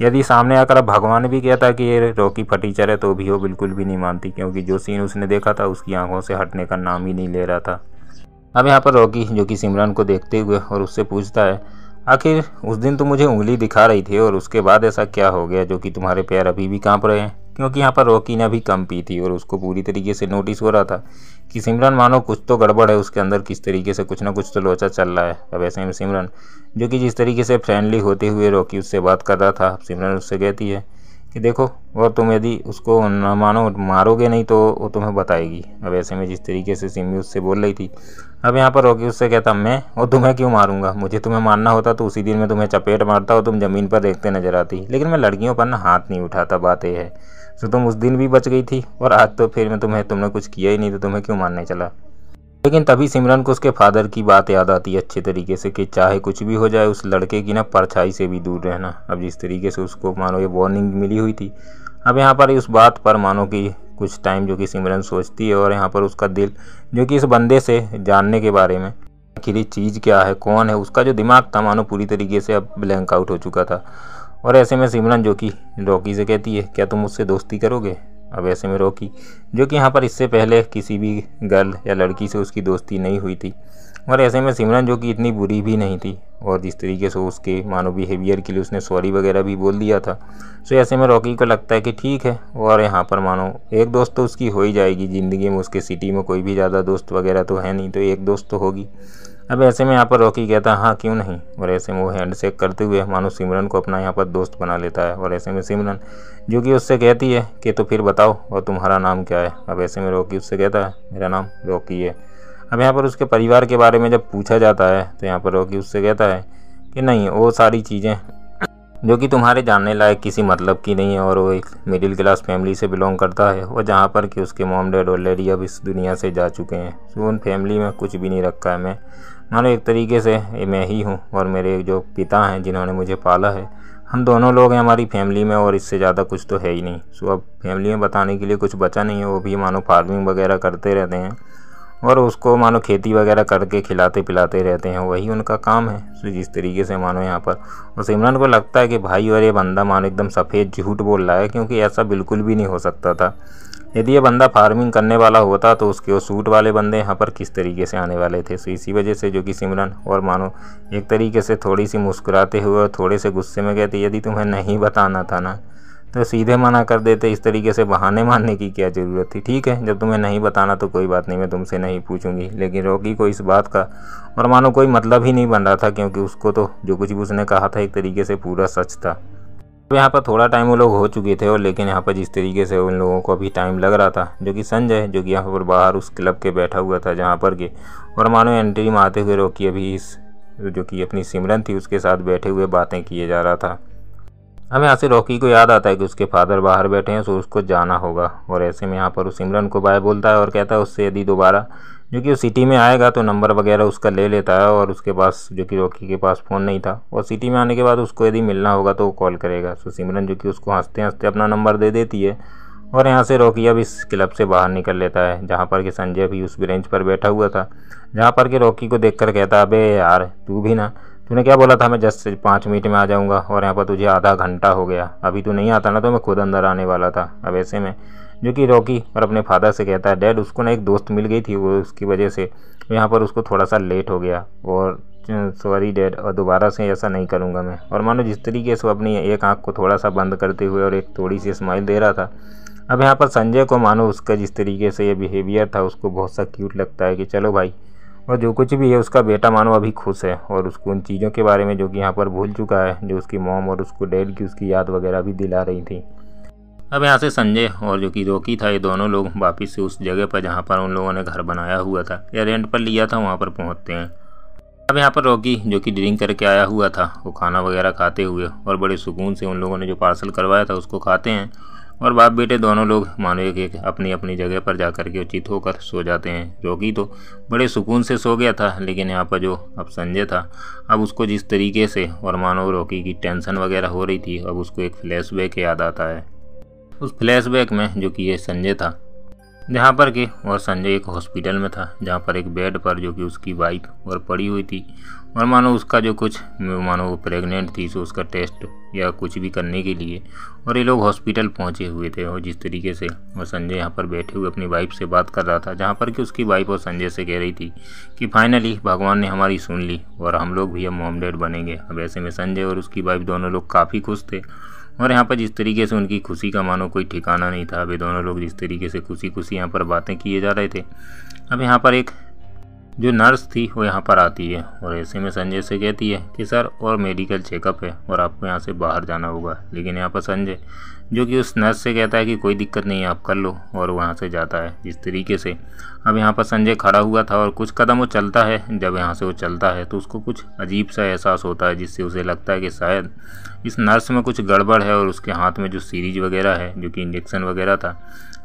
यदि सामने आकर अब भगवान भी कहता कि ये रॉकी फटीचर है तो भी वो बिल्कुल भी नहीं मानती क्योंकि जो सीन उसने देखा था उसकी आंखों से हटने का नाम ही नहीं ले रहा था अब यहाँ पर रॉकी जो कि सिमरन को देखते हुए और उससे पूछता है आखिर उस दिन तो मुझे उंगली दिखा रही थी और उसके बाद ऐसा क्या हो गया जो कि तुम्हारे पैर अभी भी कांप रहे हैं क्योंकि यहाँ पर रॉकी ने अभी कम पी थी और उसको पूरी तरीके से नोटिस हो रहा था कि सिमरन मानो कुछ तो गड़बड़ है उसके अंदर किस तरीके से कुछ ना कुछ तो लोचा चल रहा है अब ऐसे में सिमरन जो कि जिस तरीके से फ्रेंडली होते हुए रॉकी उससे बात कर रहा था सिमरन उससे कहती है कि देखो और तुम यदि उसको न मानो मारोगे नहीं तो वो तुम्हें बताएगी अब ऐसे में जिस तरीके से सिमी उससे बोल रही थी अब यहाँ पर रॉकी उससे कहता मैं और तुम्हें क्यों मारूंगा मुझे तुम्हें मारना होता तो उसी दिन में तुम्हें चपेट मारता और तुम ज़मीन पर देखते नजर आती लेकिन मैं लड़कियों पर ना हाथ नहीं उठाता बात यह है सो तुम उस दिन भी बच गई थी और आज तो फिर मैं तुम्हें तुमने कुछ किया ही नहीं तो तुम्हें क्यों मानने चला लेकिन तभी सिमरन को उसके फादर की बात याद आती है अच्छे तरीके से कि चाहे कुछ भी हो जाए उस लड़के की ना परछाई से भी दूर रहना अब जिस तरीके से उसको मानो ये वार्निंग मिली हुई थी अब यहाँ पर उस बात पर मानो कि कुछ टाइम जो कि सिमरन सोचती है और यहाँ पर उसका दिल जो कि इस बंदे से जानने के बारे में आखिर चीज़ क्या है कौन है उसका जो दिमाग था मानो पूरी तरीके से अब ब्लैंक आउट हो चुका था और ऐसे में सिमरन जो कि रॉकी से कहती है क्या तुम मुझसे दोस्ती करोगे अब ऐसे में रॉकी जो कि यहाँ पर इससे पहले किसी भी गर्ल या लड़की से उसकी दोस्ती नहीं हुई थी और ऐसे में सिमरन जो कि इतनी बुरी भी नहीं थी और जिस तरीके से उसके मानव बिहेवियर के लिए उसने सॉरी वगैरह भी बोल दिया था सो तो ऐसे में रॉकी को लगता है कि ठीक है और यहाँ पर मानो एक दोस्त तो उसकी हो ही जाएगी ज़िंदगी में उसके सिटी में कोई भी ज़्यादा दोस्त वगैरह तो है नहीं तो एक दोस्त तो होगी अब ऐसे में यहाँ पर रॉकी कहता है हाँ क्यों नहीं और ऐसे में वो हैंडशेक करते हुए मानो सिमरन को अपना यहाँ पर दोस्त बना लेता है और ऐसे में सिमरन जो कि उससे कहती है कि तो फिर बताओ और तुम्हारा नाम क्या है अब ऐसे में रॉकी उससे कहता है मेरा नाम रॉकी है अब यहाँ पर उसके परिवार के बारे में जब पूछा जाता है तो यहाँ पर रॉकी उससे कहता है कि नहीं वो सारी चीज़ें जो कि तुम्हारे जानने लायक किसी मतलब की नहीं है और वो एक मिडिल क्लास फैमिली से बिलोंग करता है और जहाँ पर कि उसके मोम डैड ऑलरेडी अब इस दुनिया से जा चुके हैं तो उन फैमिली में कुछ भी नहीं रखा है मैं और एक तरीके से मैं ही हूँ और मेरे जो पिता हैं जिन्होंने मुझे पाला है हम दोनों लोग हैं हमारी फैमिली में और इससे ज़्यादा कुछ तो है ही नहीं सो अब फैमिली में बताने के लिए कुछ बचा नहीं है वो भी मानो फार्मिंग वगैरह करते रहते हैं और उसको मानो खेती वगैरह करके खिलाते पिलाते रहते हैं वही उनका काम है तो जिस तरीके से मानो यहाँ पर और सिमरन को लगता है कि भाई और ये बंदा मानो एकदम सफ़ेद झूठ बोल रहा है क्योंकि ऐसा बिल्कुल भी नहीं हो सकता था यदि ये बंदा फार्मिंग करने वाला होता तो उसके वो सूट वाले बंदे यहाँ पर किस तरीके से आने वाले थे सो तो इसी वजह से जो कि सिमरन और मानो एक तरीके से थोड़ी सी मुस्कुराते हुए और थोड़े से गुस्से में गए थे यदि तुम्हें नहीं बताना था ना तो सीधे मना कर देते इस तरीके से बहाने मारने की क्या ज़रूरत थी ठीक है जब तुम्हें नहीं बताना तो कोई बात नहीं मैं तुमसे नहीं पूछूंगी लेकिन रॉकी को इस बात का और मानो कोई मतलब ही नहीं बन रहा था क्योंकि उसको तो जो कुछ भी उसने कहा था एक तरीके से पूरा सच था अब यहाँ पर थोड़ा टाइम वो लोग हो चुके थे और लेकिन यहाँ पर जिस तरीके से उन लोगों को अभी टाइम लग रहा था जो कि संजय जो कि यहाँ पर बाहर उस क्लब के बैठा हुआ था जहाँ पर के और मानो एंट्री मारते हुए रॉकी अभी इस जो कि अपनी सिमरन थी उसके साथ बैठे हुए बातें किए जा रहा था हमें यहाँ से रॉकी को याद आता है कि उसके फादर बाहर बैठे हैं सो उसको जाना होगा और ऐसे में यहाँ पर उस सिमरन को बाय बोलता है और कहता है उससे यदि दोबारा जो कि वो सिटी में आएगा तो नंबर वगैरह उसका ले लेता है और उसके पास जो कि रॉकी के पास फ़ोन नहीं था और सिटी में आने के बाद उसको यदि मिलना होगा तो वो कॉल करेगा सो सिमरन जो कि उसको हंसते हंसते अपना नंबर दे देती है और यहाँ से रॉकी अब इस क्लब से बाहर निकल लेता है जहाँ पर कि संजय भी उस ब्रेंच पर बैठा हुआ था जहाँ पर कि रॉकी को कर कहता अबे यार तू भी ना तूने क्या बोला था मैं जस्ट पाँच मिनट में आ जाऊँगा और यहाँ पर तुझे आधा घंटा हो गया अभी तू नहीं आता ना तो मैं खुद अंदर आने वाला था अब ऐसे में जो कि रॉकी और अपने फादर से कहता है डैड उसको ना एक दोस्त मिल गई थी वो उसकी वजह से यहाँ पर उसको थोड़ा सा लेट हो गया और सॉरी डैड और दोबारा से ऐसा नहीं करूँगा मैं और मानो जिस तरीके से वो अपनी एक आँख को थोड़ा सा बंद करते हुए और एक थोड़ी सी स्माइल दे रहा था अब यहाँ पर संजय को मानो उसका जिस तरीके से ये बिहेवियर था उसको बहुत सा क्यूट लगता है कि चलो भाई और जो कुछ भी है उसका बेटा मानो अभी खुश है और उसको उन चीज़ों के बारे में जो कि यहाँ पर भूल चुका है जो उसकी मोम और उसको डैड की उसकी याद वगैरह भी दिला रही थी अब यहाँ से संजय और जो कि रोकी था ये दोनों लोग वापस से उस जगह पर जहाँ पर उन लोगों ने घर बनाया हुआ था या रेंट पर लिया था वहाँ पर पहुँचते हैं अब यहाँ पर रोकी जो कि ड्रिंक करके आया हुआ था वो खाना वगैरह खाते हुए और बड़े सुकून से उन लोगों ने जो पार्सल करवाया था उसको खाते हैं और बाप बेटे दोनों लोग मानो एक एक अपनी अपनी जगह पर जा कर के उचित होकर सो जाते हैं रोगी तो बड़े सुकून से सो गया था लेकिन यहाँ पर जो अब संजय था अब उसको जिस तरीके से और मानो रोगी की टेंशन वगैरह हो रही थी अब उसको एक फ्लैशबैक याद आता है उस फ्लैशबैक में जो कि ये संजय था जहाँ पर कि और संजय एक हॉस्पिटल में था जहाँ पर एक बेड पर जो कि उसकी वाइफ और पड़ी हुई थी और मानो उसका जो कुछ मानो वो प्रेग्नेंट थी सो उसका टेस्ट या कुछ भी करने के लिए और ये लोग हॉस्पिटल पहुंचे हुए थे और जिस तरीके से और संजय यहाँ पर बैठे हुए अपनी वाइफ से बात कर रहा था जहाँ पर कि उसकी वाइफ और संजय से कह रही थी कि फाइनली भगवान ने हमारी सुन ली और हम लोग भी अब मोम डैड बनेंगे अब ऐसे में संजय और उसकी वाइफ दोनों लोग काफ़ी खुश थे और यहाँ पर जिस तरीके से उनकी खुशी का मानो कोई ठिकाना नहीं था अभी दोनों लोग जिस तरीके से खुशी खुशी यहाँ पर बातें किए जा रहे थे अब यहाँ पर एक जो नर्स थी वो यहाँ पर आती है और ऐसे में संजय से कहती है कि सर और मेडिकल चेकअप है और आपको यहाँ से बाहर जाना होगा लेकिन यहाँ पर संजय जो कि उस नर्स से कहता है कि कोई दिक्कत नहीं है आप कर लो और वहाँ से जाता है जिस तरीके से अब यहाँ पर संजय खड़ा हुआ था और कुछ कदम वो चलता है जब यहाँ से वो चलता है तो उसको कुछ अजीब सा एहसास होता है जिससे उसे लगता है कि शायद इस नर्स में कुछ गड़बड़ है और उसके हाथ में जो सीरीज वगैरह है जो कि इंजेक्शन वगैरह था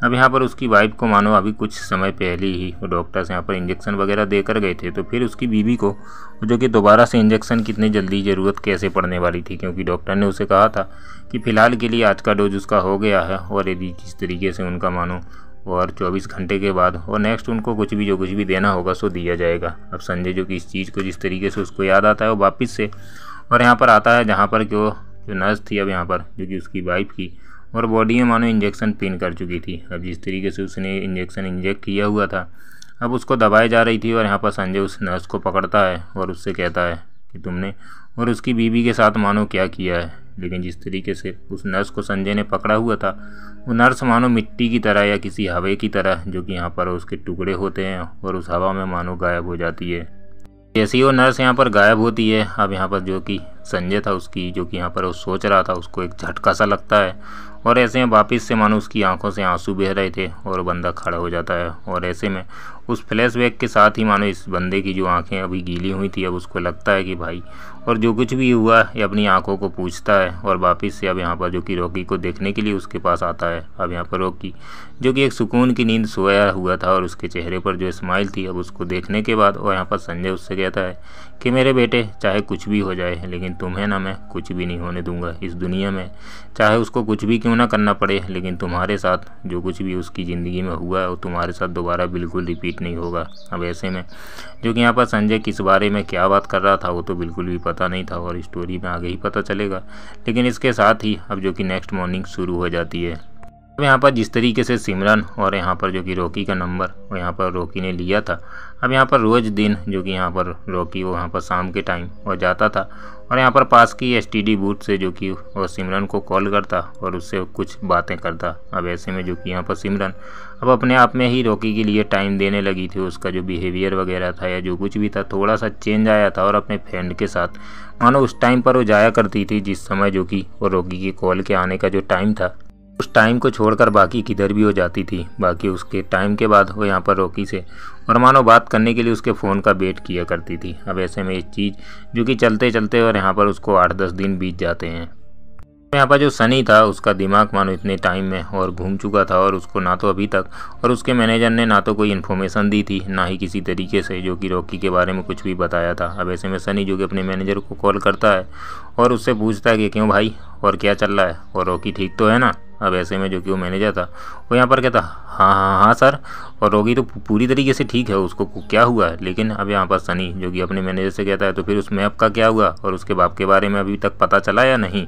अब यहाँ पर उसकी वाइफ को मानो अभी कुछ समय पहले ही वो डॉक्टर्स यहाँ पर इंजेक्शन वगैरह देकर गए थे तो फिर उसकी बीवी को जो कि दोबारा से इंजेक्शन कितनी जल्दी ज़रूरत कैसे पड़ने वाली थी क्योंकि डॉक्टर ने उसे कहा था कि फ़िलहाल के लिए आज का डोज उसका हो गया है और यदि किस तरीके से उनका मानो और 24 घंटे के बाद और नेक्स्ट उनको कुछ भी जो कुछ भी देना होगा सो दिया जाएगा अब संजय जो कि इस चीज़ को जिस तरीके से उसको याद आता है वो वापस से और यहाँ पर आता है जहाँ पर कि वो जो नर्स थी अब यहाँ पर जो कि उसकी वाइफ की और बॉडी में मानो इंजेक्शन पिन कर चुकी थी अब जिस तरीके से उसने इंजेक्शन इंजेक्ट किया हुआ था अब उसको दबाई जा रही थी और यहाँ पर संजय उस नर्स को पकड़ता है और उससे कहता है कि तुमने और उसकी बीवी के साथ मानो क्या किया है लेकिन जिस तरीके से उस नर्स को संजय ने पकड़ा हुआ था वो नर्स मानो मिट्टी की तरह या किसी हवे की तरह जो कि यहाँ पर उसके टुकड़े होते हैं और उस हवा में मानो गायब हो जाती है जैसी वो नर्स यहाँ पर गायब होती है अब यहाँ पर जो कि संजय था उसकी जो कि यहाँ पर वो सोच रहा था उसको एक झटका सा लगता है और ऐसे में वापस से मानो उसकी आंखों से आंसू बह रहे थे और बंदा खड़ा हो जाता है और ऐसे में उस फ्लैशबैक के साथ ही मानो इस बंदे की जो आंखें अभी गीली हुई थी अब उसको लगता है कि भाई और जो कुछ भी हुआ ये अपनी आंखों को पूछता है और वापस से अब यहाँ पर जो कि रॉकी को देखने के लिए उसके पास आता है अब यहाँ पर रॉकी जो कि एक सुकून की नींद सोया हुआ था और उसके चेहरे पर जो स्माइल थी अब उसको देखने के बाद और यहाँ पर संजय उससे कहता है कि मेरे बेटे चाहे कुछ भी हो जाए लेकिन तुम्हें ना मैं कुछ भी नहीं होने दूंगा इस दुनिया में चाहे उसको कुछ भी क्यों ना करना पड़े लेकिन तुम्हारे साथ जो कुछ भी उसकी ज़िंदगी में हुआ है वो तुम्हारे साथ दोबारा बिल्कुल रिपीट नहीं होगा अब ऐसे में जो कि यहाँ पर संजय किस बारे में क्या बात कर रहा था वो तो बिल्कुल भी पता पता नहीं था और स्टोरी में आगे ही पता चलेगा लेकिन इसके साथ ही अब जो कि नेक्स्ट मॉर्निंग शुरू हो जाती है अब यहाँ पर जिस तरीके से सिमरन और यहाँ पर जो कि रॉकी का नंबर वो यहाँ पर रोकी ने लिया था अब यहाँ पर रोज़ दिन जो कि यहाँ पर रोकी वो यहाँ पर शाम के टाइम वो जाता था और यहाँ पर पास की एस टी डी बूथ से जो कि वो सिमरन को कॉल करता और उससे कुछ बातें करता अब ऐसे में जो कि यहाँ पर सिमरन अब अपने आप में ही रॉकी के लिए टाइम देने लगी थी उसका जो बिहेवियर वगैरह था या जो कुछ भी था थोड़ा सा चेंज आया था और अपने फ्रेंड के साथ मानो उस टाइम पर वो जाया करती थी जिस समय जो कि वो रॉकी के कॉल के आने का जो टाइम था उस टाइम को छोड़कर बाकी किधर भी हो जाती थी बाकी उसके टाइम के बाद वो यहाँ पर रोकी से और मानो बात करने के लिए उसके फ़ोन का वेट किया करती थी अब ऐसे में एक चीज़ जो कि चलते चलते और यहाँ पर उसको आठ दस दिन बीत जाते हैं यहाँ पर जो सनी था उसका दिमाग मानो इतने टाइम में और घूम चुका था और उसको ना तो अभी तक और उसके मैनेजर ने ना तो कोई इन्फॉर्मेशन दी थी ना ही किसी तरीके से जो कि रॉकी के बारे में कुछ भी बताया था अब ऐसे में सनी जो कि अपने मैनेजर को कॉल करता है और उससे पूछता है कि क्यों भाई और क्या चल रहा है और रॉकी ठीक तो है ना अब ऐसे में जो कि वो मैनेजर था वो यहाँ पर कहता हाँ हाँ हाँ सर और रोगी तो पूरी तरीके से ठीक है उसको क्या हुआ है लेकिन अब यहाँ पर सनी जो कि अपने मैनेजर से कहता है तो फिर उस मैप का क्या हुआ और उसके बाप के बारे में अभी तक पता चला या नहीं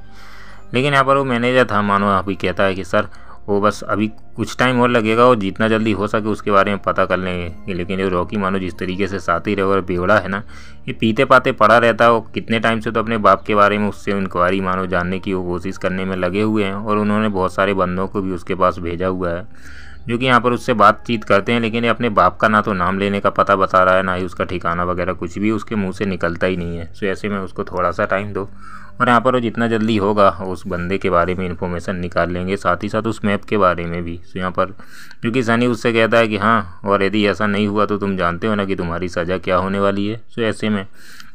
लेकिन यहाँ पर वो मैनेजर था मानो अभी कहता है कि सर वो बस अभी कुछ टाइम और लगेगा और जितना जल्दी हो सके उसके बारे में पता कर लेंगे लेकिन ये रॉकी मानो जिस तरीके से साथी रहे और बेवड़ा है ना ये पीते पाते पड़ा रहता है और कितने टाइम से तो अपने बाप के बारे में उससे इंक्वायरी मानो जानने की वो कोशिश करने में लगे हुए हैं और उन्होंने बहुत सारे बंदों को भी उसके पास भेजा हुआ है जो कि यहाँ पर उससे बातचीत करते हैं लेकिन ये अपने बाप का ना तो नाम लेने का पता बता रहा है ना ही उसका ठिकाना वगैरह कुछ भी उसके मुँह से निकलता ही नहीं है सो ऐसे में उसको थोड़ा सा टाइम दो और यहाँ पर जितना जल्दी होगा उस बंदे के बारे में इन्फॉर्मेशन निकाल लेंगे साथ ही साथ उस मैप के बारे में भी तो यहाँ पर क्योंकि सनी उससे कहता है कि हाँ और यदि ऐसा नहीं हुआ तो तुम जानते हो ना कि तुम्हारी सज़ा क्या होने वाली है सो ऐसे में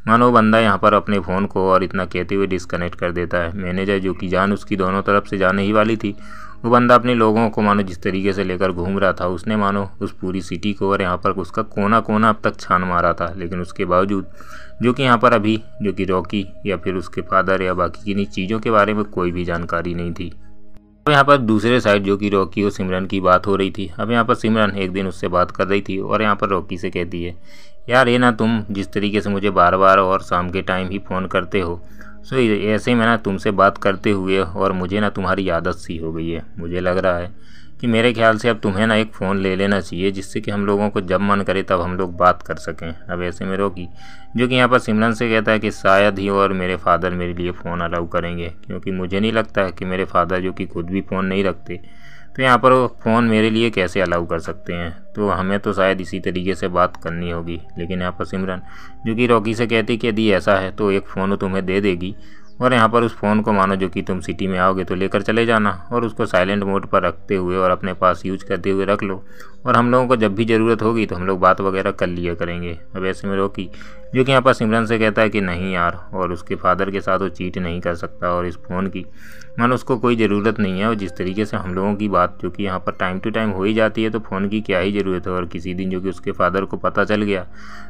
मानो बंदा यहाँ पर अपने फ़ोन को और इतना कहते हुए डिसकनेक्ट कर देता है मैनेजर जो कि जान उसकी दोनों तरफ से जाने ही वाली थी वो बंदा अपने लोगों को मानो जिस तरीके से लेकर घूम रहा था उसने मानो उस पूरी सिटी को और यहाँ पर उसका कोना कोना अब तक छान मारा था लेकिन उसके बावजूद जो कि यहाँ पर अभी जो कि रॉकी या फिर उसके फादर या बाकी किन्हीं चीज़ों के बारे में कोई भी जानकारी नहीं थी अब यहाँ पर दूसरे साइड जो कि रॉकी और सिमरन की बात हो रही थी अब यहाँ पर सिमरन एक दिन उससे बात कर रही थी और यहाँ पर रॉकी से कहती है यार ये ना तुम जिस तरीके से मुझे बार बार और शाम के टाइम ही फ़ोन करते हो सो ऐसे में ना तुमसे बात करते हुए और मुझे ना तुम्हारी आदत सी हो गई है मुझे लग रहा है कि मेरे ख्याल से अब तुम्हें ना एक फ़ोन ले लेना चाहिए जिससे कि हम लोगों को जब मन करे तब हम लोग बात कर सकें अब ऐसे में रोकी जो कि यहाँ पर सिमरन से कहता है कि शायद ही और मेरे फादर मेरे लिए फ़ोन अलाउ करेंगे क्योंकि मुझे नहीं लगता कि मेरे फादर जो कि खुद भी फ़ोन नहीं रखते तो यहाँ पर वो फ़ोन मेरे लिए कैसे अलाउ कर सकते हैं तो हमें तो शायद इसी तरीके से बात करनी होगी लेकिन यहाँ पर सिमरन जो कि रॉकी से कहती कि यदि ऐसा है तो एक फ़ोन तुम्हें दे देगी और यहाँ पर उस फ़ोन को मानो जो कि तुम सिटी में आओगे तो लेकर चले जाना और उसको साइलेंट मोड पर रखते हुए और अपने पास यूज करते हुए रख लो और हम लोगों को जब भी ज़रूरत होगी तो हम लोग बात वगैरह कर लिया करेंगे अब ऐसे में रोकी जो कि यहाँ पर सिमरन से कहता है कि नहीं यार और उसके फादर के साथ वो चीट नहीं कर सकता और इस फ़ोन की मानो मतलब उसको कोई ज़रूरत नहीं है और जिस तरीके से हम लोगों की बात जो कि यहाँ पर टाइम टू टाइम हो ही जाती है तो फ़ोन की क्या ही ज़रूरत है और किसी दिन जो कि उसके फादर को पता चल गया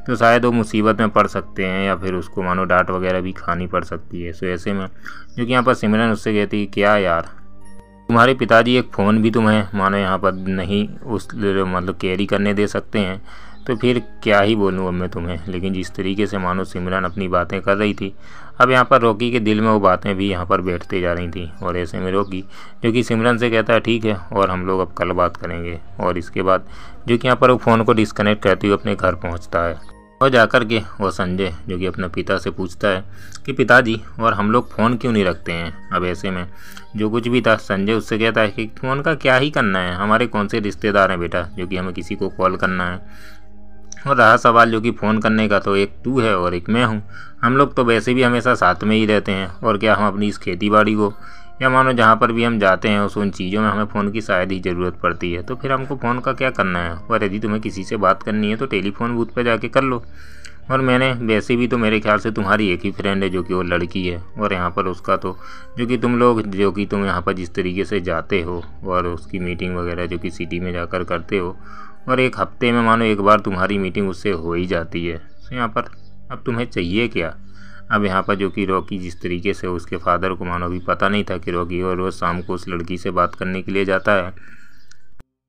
तो शायद वो मुसीबत में पड़ सकते हैं या फिर उसको मानो डांट वगैरह भी खानी पड़ सकती है सो ऐसे में जो कि यहाँ पर सिमरन उससे कहती है क्या यार तुम्हारे पिताजी एक फ़ोन भी तुम्हें मानो यहाँ पर नहीं उस मतलब कैरी करने दे सकते हैं तो फिर क्या ही बोलूँ अब मैं तुम्हें लेकिन जिस तरीके से मानो सिमरन अपनी बातें कर रही थी अब यहाँ पर रोकी के दिल में वो बातें भी यहाँ पर बैठती जा रही थी और ऐसे में रोकी जो कि सिमरन से कहता है ठीक है और हम लोग अब कल बात करेंगे और इसके बाद जो कि यहाँ पर वो फ़ोन को डिसकनेक्ट करते हुए अपने घर पहुँचता है और जाकर के वो संजय जो कि अपने पिता से पूछता है कि पिताजी और हम लोग फ़ोन क्यों नहीं रखते हैं अब ऐसे में जो कुछ भी था संजय उससे कहता है कि फ़ोन का क्या ही करना है हमारे कौन से रिश्तेदार हैं बेटा जो कि हमें किसी को कॉल करना है और रहा सवाल जो कि फ़ोन करने का तो एक तू है और एक मैं हूँ हम लोग तो वैसे भी हमेशा साथ में ही रहते हैं और क्या हम अपनी इस खेती बाड़ी को या मानो जहाँ पर भी हम जाते हैं उस उन चीज़ों में हमें फ़ोन की शायद ही ज़रूरत पड़ती है तो फिर हमको फ़ोन का क्या करना है और यदि तुम्हें किसी से बात करनी है तो टेलीफोन बूथ पर जाके कर लो और मैंने वैसे भी तो मेरे ख्याल से तुम्हारी एक ही फ्रेंड है जो कि वो लड़की है और यहाँ पर उसका तो जो कि तुम लोग जो कि तुम यहाँ पर जिस तरीके से जाते हो और उसकी मीटिंग वगैरह जो कि सिटी में जाकर करते हो और एक हफ्ते में मानो एक बार तुम्हारी मीटिंग उससे हो ही जाती है तो यहाँ पर अब तुम्हें चाहिए क्या अब यहाँ पर जो कि रॉकी जिस तरीके से उसके फादर को मानो भी पता नहीं था कि रॉकी और रोज़ शाम को उस लड़की से बात करने के लिए जाता है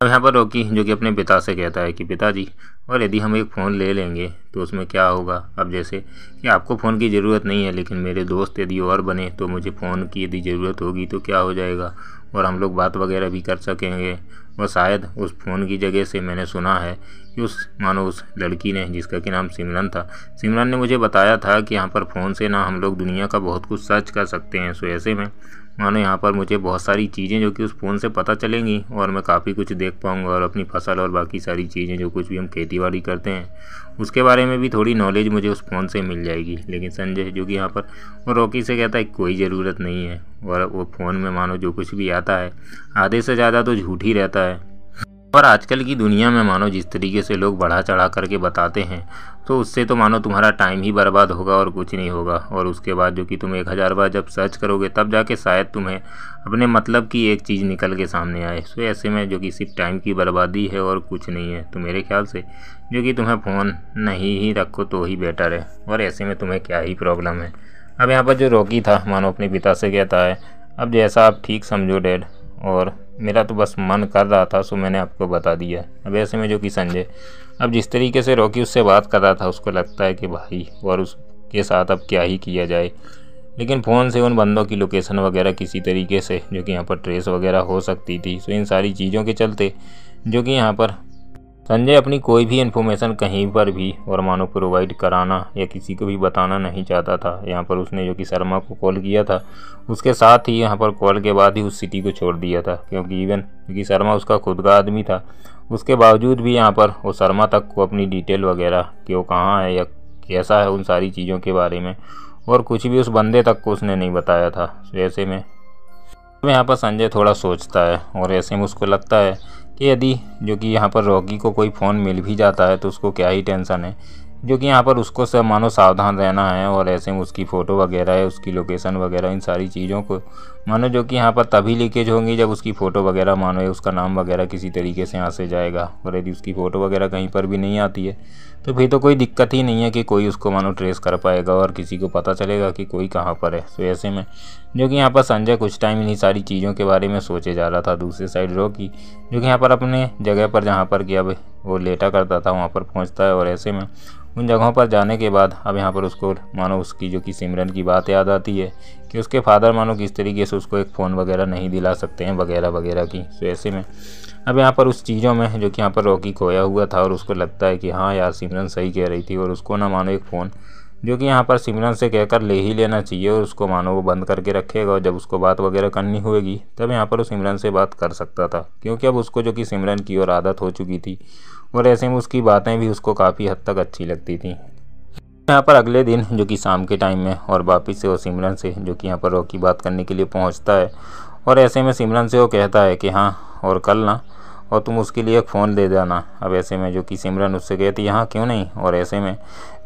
अब यहाँ पर रॉकी जो कि अपने पिता से कहता है कि पिताजी और यदि हम एक फ़ोन ले लेंगे तो उसमें क्या होगा अब जैसे कि आपको फ़ोन की ज़रूरत नहीं है लेकिन मेरे दोस्त यदि और बने तो मुझे फ़ोन की यदि ज़रूरत होगी तो क्या हो जाएगा और हम लोग बात वगैरह भी कर सकेंगे और शायद उस फ़ोन की जगह से मैंने सुना है कि उस मानो उस लड़की ने जिसका कि नाम सिमरन था सिमरन ने मुझे बताया था कि यहाँ पर फ़ोन से ना हम लोग दुनिया का बहुत कुछ सर्च कर सकते हैं सो ऐसे में मानो यहाँ पर मुझे बहुत सारी चीज़ें जो कि उस फ़ोन से पता चलेंगी और मैं काफ़ी कुछ देख पाऊँगा और अपनी फसल और बाकी सारी चीज़ें जो कुछ भी हम खेती बाड़ी करते हैं उसके बारे में भी थोड़ी नॉलेज मुझे उस फ़ोन से मिल जाएगी लेकिन संजय जो कि यहाँ पर वो रॉकी से कहता है कोई ज़रूरत नहीं है और वो फ़ोन में मानो जो कुछ भी आता है आधे से ज़्यादा तो झूठ ही रहता है पर आजकल की दुनिया में मानो जिस तरीके से लोग बढ़ा चढ़ा करके बताते हैं तो उससे तो मानो तुम्हारा टाइम ही बर्बाद होगा और कुछ नहीं होगा और उसके बाद जो कि तुम एक हज़ार बार जब सर्च करोगे तब जाके शायद तुम्हें अपने मतलब की एक चीज़ निकल के सामने आए सो तो ऐसे में जो कि सिर्फ टाइम की बर्बादी है और कुछ नहीं है तो मेरे ख्याल से जो कि तुम्हें फ़ोन नहीं ही रखो तो ही बेटर है और ऐसे में तुम्हें क्या ही प्रॉब्लम है अब यहाँ पर जो रोकी था मानो अपने पिता से कहता है अब जैसा आप ठीक समझो डैड और मेरा तो बस मन कर रहा था सो मैंने आपको बता दिया अब ऐसे में जो कि संजय अब जिस तरीके से रॉकी उससे बात कर रहा था उसको लगता है कि भाई और उसके साथ अब क्या ही किया जाए लेकिन फ़ोन से उन बंदों की लोकेशन वगैरह किसी तरीके से जो कि यहाँ पर ट्रेस वगैरह हो सकती थी सो इन सारी चीज़ों के चलते जो कि यहाँ पर संजय अपनी कोई भी इन्फॉर्मेशन कहीं पर भी वर्मा को प्रोवाइड कराना या किसी को भी बताना नहीं चाहता था यहाँ पर उसने जो कि शर्मा को कॉल किया था उसके साथ ही यहाँ पर कॉल के बाद ही उस सिटी को छोड़ दिया था क्योंकि इवन क्योंकि शर्मा उसका खुद का आदमी था उसके बावजूद भी यहाँ पर वो शर्मा तक को अपनी डिटेल वगैरह कि वो कहाँ है या कैसा है उन सारी चीज़ों के बारे में और कुछ भी उस बंदे तक को उसने नहीं बताया था तो ऐसे में तो यहाँ पर संजय थोड़ा सोचता है और ऐसे में उसको लगता है कि यदि जो कि यहाँ पर रॉकी को कोई फ़ोन मिल भी जाता है तो उसको क्या ही टेंशन है जो कि यहाँ पर उसको सब मानो सावधान रहना है और ऐसे में उसकी फ़ोटो वगैरह है उसकी लोकेशन वगैरह इन सारी चीज़ों को मानो जो कि यहाँ पर तभी लीकेज होंगी जब उसकी फ़ोटो वगैरह मानो उसका नाम वगैरह किसी तरीके से यहाँ से जाएगा और यदि उसकी फ़ोटो वगैरह कहीं पर भी नहीं आती है तो फिर तो कोई दिक्कत ही नहीं है कि कोई उसको मानो ट्रेस कर पाएगा और किसी को पता चलेगा कि कोई कहाँ पर है तो ऐसे में जो कि यहाँ पर संजय कुछ टाइम इन्हीं सारी चीज़ों के बारे में सोचे जा रहा था दूसरी साइड रो की जो कि यहाँ पर अपने जगह पर जहाँ पर कि अब वो लेटा करता था वहाँ पर पहुँचता है और ऐसे में उन जगहों पर जाने के बाद अब यहाँ पर उसको मानो उसकी जो कि सिमरन की बात याद आती है कि उसके फादर मानो किस तरीके से उसको एक फ़ोन वगैरह नहीं दिला सकते हैं वगैरह वगैरह की तो ऐसे में अब यहाँ पर उस चीज़ों में जो कि यहाँ पर रॉकी खोया हुआ था और उसको लगता है कि हाँ यार सिमरन सही कह रही थी और उसको ना मानो एक फ़ोन जो कि यहाँ पर सिमरन से कहकर ले ही लेना चाहिए और उसको मानो वो बंद करके रखेगा और जब उसको बात वगैरह करनी होगी तब यहाँ पर वो सिमरन से बात कर सकता था क्योंकि अब उसको जो कि सिमरन की और आदत हो चुकी थी और ऐसे में उसकी बातें भी उसको काफ़ी हद तक अच्छी लगती थी यहाँ पर अगले दिन जो कि शाम के टाइम में और वापिस से वो सिमरन से जो कि यहाँ पर रॉकी बात करने के लिए पहुँचता है और ऐसे में सिमरन से वो कहता है कि हाँ और कल ना और तुम उसके लिए एक फ़ोन दे देना अब ऐसे में जो कि सिमरन उससे कहती यहाँ क्यों नहीं और ऐसे में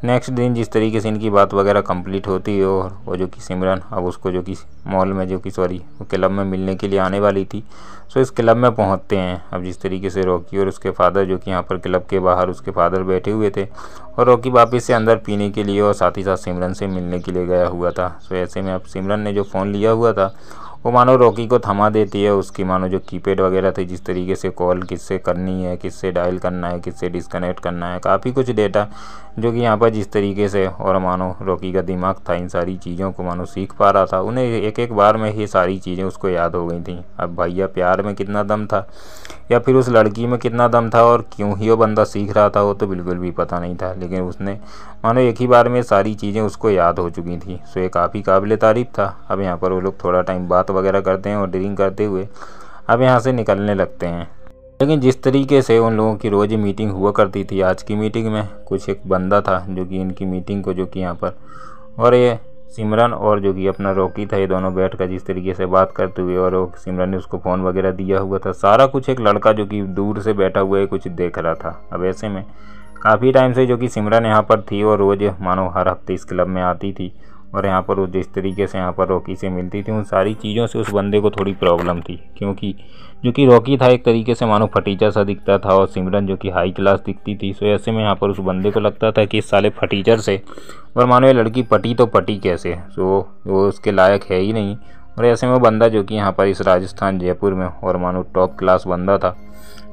नेक्स्ट दिन जिस तरीके से इनकी बात वगैरह कंप्लीट होती है और वो जो कि सिमरन अब उसको जो कि मॉल में जो कि सॉरी क्लब में मिलने के लिए आने वाली थी सो इस क्लब में पहुँचते हैं अब जिस तरीके से रॉकी और उसके फादर जो कि यहाँ पर क्लब के बाहर उसके फादर बैठे हुए थे और रॉकी वापस से अंदर पीने के लिए और साथ ही साथ सिमरन से मिलने के लिए गया हुआ था सो ऐसे में अब सिमरन ने जो फ़ोन लिया हुआ था वो मानो रॉकी को थमा देती है उसकी मानो जो कीपैड वगैरह थी जिस तरीके से कॉल किससे करनी है किससे डायल करना है किससे डिस्कनेक्ट करना है काफ़ी कुछ डेटा जो कि यहाँ पर जिस तरीके से और मानो रॉकी का दिमाग था इन सारी चीज़ों को मानो सीख पा रहा था उन्हें एक एक बार में ही सारी चीज़ें उसको याद हो गई थी अब भैया प्यार में कितना दम था या फिर उस लड़की में कितना दम था और क्यों ही वो बंदा सीख रहा था वो तो बिल्कुल भी पता नहीं था लेकिन उसने मानो एक ही बार में सारी चीज़ें उसको याद हो चुकी थी सो ये काफ़ी काबिल तारीफ़ था अब यहाँ पर वो लोग थोड़ा टाइम बात वगैरह करते हैं और ड्रिंक करते हुए अब यहाँ से निकलने लगते हैं लेकिन जिस तरीके से उन लोगों की रोज़ मीटिंग हुआ करती थी आज की मीटिंग में कुछ एक बंदा था जो कि इनकी मीटिंग को जो कि यहाँ पर और ये सिमरन और जो कि अपना रॉकी था ये दोनों बैठ कर जिस तरीके से बात करते हुए और सिमरन ने उसको फ़ोन वगैरह दिया हुआ था सारा कुछ एक लड़का जो कि दूर से बैठा हुआ है कुछ देख रहा था अब ऐसे में काफ़ी टाइम से जो कि सिमरन यहाँ पर थी और रोज़ मानो हर हफ्ते इस क्लब में आती थी और यहाँ पर वो जिस तरीके से यहाँ पर रॉकी से मिलती थी उन सारी चीज़ों से उस बंदे को थोड़ी प्रॉब्लम थी क्योंकि जो कि रॉकी था एक तरीके से मानो फटीचर सा दिखता था और सिमरन जो कि हाई क्लास दिखती थी सो ऐसे में यहाँ पर उस बंदे को लगता था कि इस साले फटीचर से और मानो ये लड़की पटी तो पटी कैसे सो वो उसके लायक है ही नहीं और ऐसे में वो बंदा जो कि यहाँ पर इस राजस्थान जयपुर में और मानो टॉप क्लास बंदा था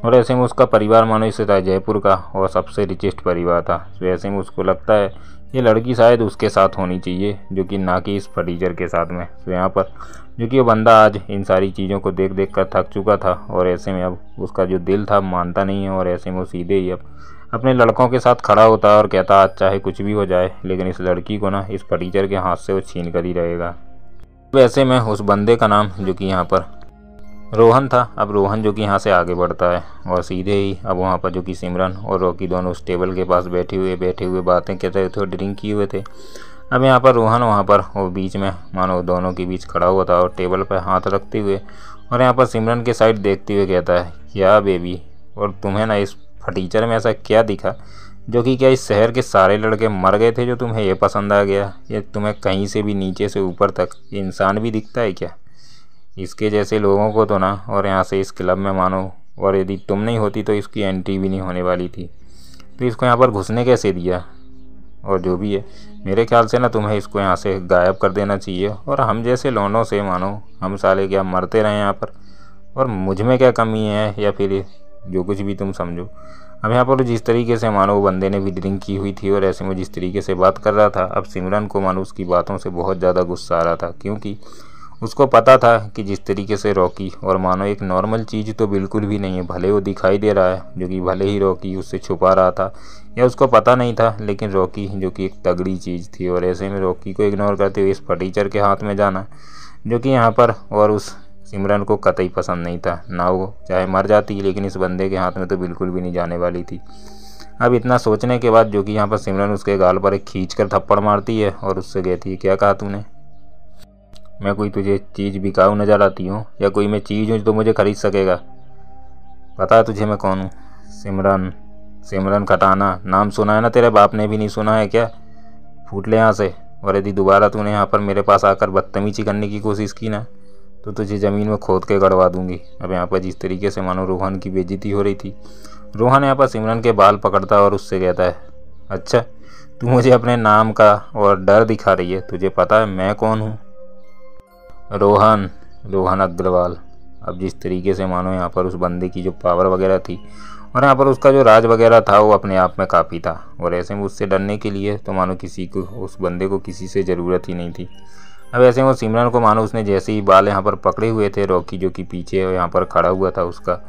और ऐसे में उसका परिवार मानो था जयपुर का और सबसे रिचेस्ट परिवार था तो ऐसे में उसको लगता है ये लड़की शायद उसके साथ होनी चाहिए जो कि ना कि इस फटीचर के साथ में तो यहाँ पर जो कि वो बंदा आज इन सारी चीज़ों को देख देख कर थक चुका था और ऐसे में अब उसका जो दिल था मानता नहीं है और ऐसे में वो सीधे ही अब अपने लड़कों के साथ खड़ा होता है और कहता आज चाहे कुछ भी हो जाए लेकिन इस लड़की को ना इस फटीचर के हाथ से वो छीन कर ही रहेगा वैसे में उस बंदे का नाम जो कि यहाँ पर रोहन था अब रोहन जो कि यहाँ से आगे बढ़ता है और सीधे ही अब वहाँ पर जो कि सिमरन और रॉकी दोनों उस टेबल के पास बैठे हुए बैठे हुए बातें कर रहे थे और ड्रिंक किए हुए थे अब यहाँ पर रोहन वहाँ पर वो बीच में मानो दोनों के बीच खड़ा हुआ था और टेबल पर हाथ रखते हुए और यहाँ पर सिमरन के साइड देखते हुए कहता है क्या बेबी और तुम्हें ना इस फटीचर में ऐसा क्या दिखा जो कि क्या इस शहर के सारे लड़के मर गए थे जो तुम्हें ये पसंद आ गया ये तुम्हें कहीं से भी नीचे से ऊपर तक इंसान भी दिखता है क्या इसके जैसे लोगों को तो ना और यहाँ से इस क्लब में मानो और यदि तुम नहीं होती तो इसकी एंट्री भी नहीं होने वाली थी तो इसको यहाँ पर घुसने कैसे दिया और जो भी है मेरे ख्याल से ना तुम्हें इसको यहाँ से गायब कर देना चाहिए और हम जैसे लोनों से मानो हम साले क्या मरते रहे यहाँ पर और मुझ में क्या कमी है या फिर जो कुछ भी तुम समझो अब यहाँ पर जिस तरीके से मानो वो बंदे ने भी ड्रिंक की हुई थी और ऐसे में जिस तरीके से बात कर रहा था अब सिमरन को मानो उसकी बातों से बहुत ज़्यादा गुस्सा आ रहा था क्योंकि उसको पता था कि जिस तरीके से रॉकी और मानो एक नॉर्मल चीज़ तो बिल्कुल भी नहीं है भले वो दिखाई दे रहा है जो कि भले ही रॉकी उससे छुपा रहा था या उसको पता नहीं था लेकिन रॉकी जो कि एक तगड़ी चीज़ थी और ऐसे में रॉकी को इग्नोर करते हुए इस फटीचर के हाथ में जाना जो कि यहाँ पर और उस सिमरन को कतई पसंद नहीं था ना वो चाहे मर जाती लेकिन इस बंदे के हाथ में तो बिल्कुल भी नहीं जाने वाली थी अब इतना सोचने के बाद जो कि यहाँ पर सिमरन उसके गाल पर एक खींच कर थप्पड़ मारती है और उससे कहती है क्या कहा तूने मैं कोई तुझे चीज़ बिकाऊ नज़र आती हूँ या कोई मैं चीज़ हूँ जो तो मुझे ख़रीद सकेगा पता है तुझे मैं कौन हूँ सिमरन सिमरन खटाना नाम सुना है ना तेरे बाप ने भी नहीं सुना है क्या फूट ले यहाँ से और यदि दोबारा तूने यहाँ पर मेरे पास आकर बदतमीजी करने की कोशिश की ना तो तुझे ज़मीन में खोद के गड़वा दूंगी अब यहाँ पर जिस तरीके से मानो रोहन की बेजती हो रही थी रोहन यहाँ पर सिमरन के बाल पकड़ता है और उससे कहता है अच्छा तू मुझे अपने नाम का और डर दिखा रही है तुझे पता है मैं कौन हूँ रोहन रोहन अग्रवाल अब जिस तरीके से मानो यहाँ पर उस बंदे की जो पावर वगैरह थी और यहाँ पर उसका जो राज वगैरह था वो अपने आप में काफ़ी था और ऐसे में उससे डरने के लिए तो मानो किसी को उस बंदे को किसी से ज़रूरत ही नहीं थी अब ऐसे में सिमरन को मानो उसने जैसे ही बाल यहाँ पर पकड़े हुए थे रॉकी जो कि पीछे यहाँ पर खड़ा हुआ था उसका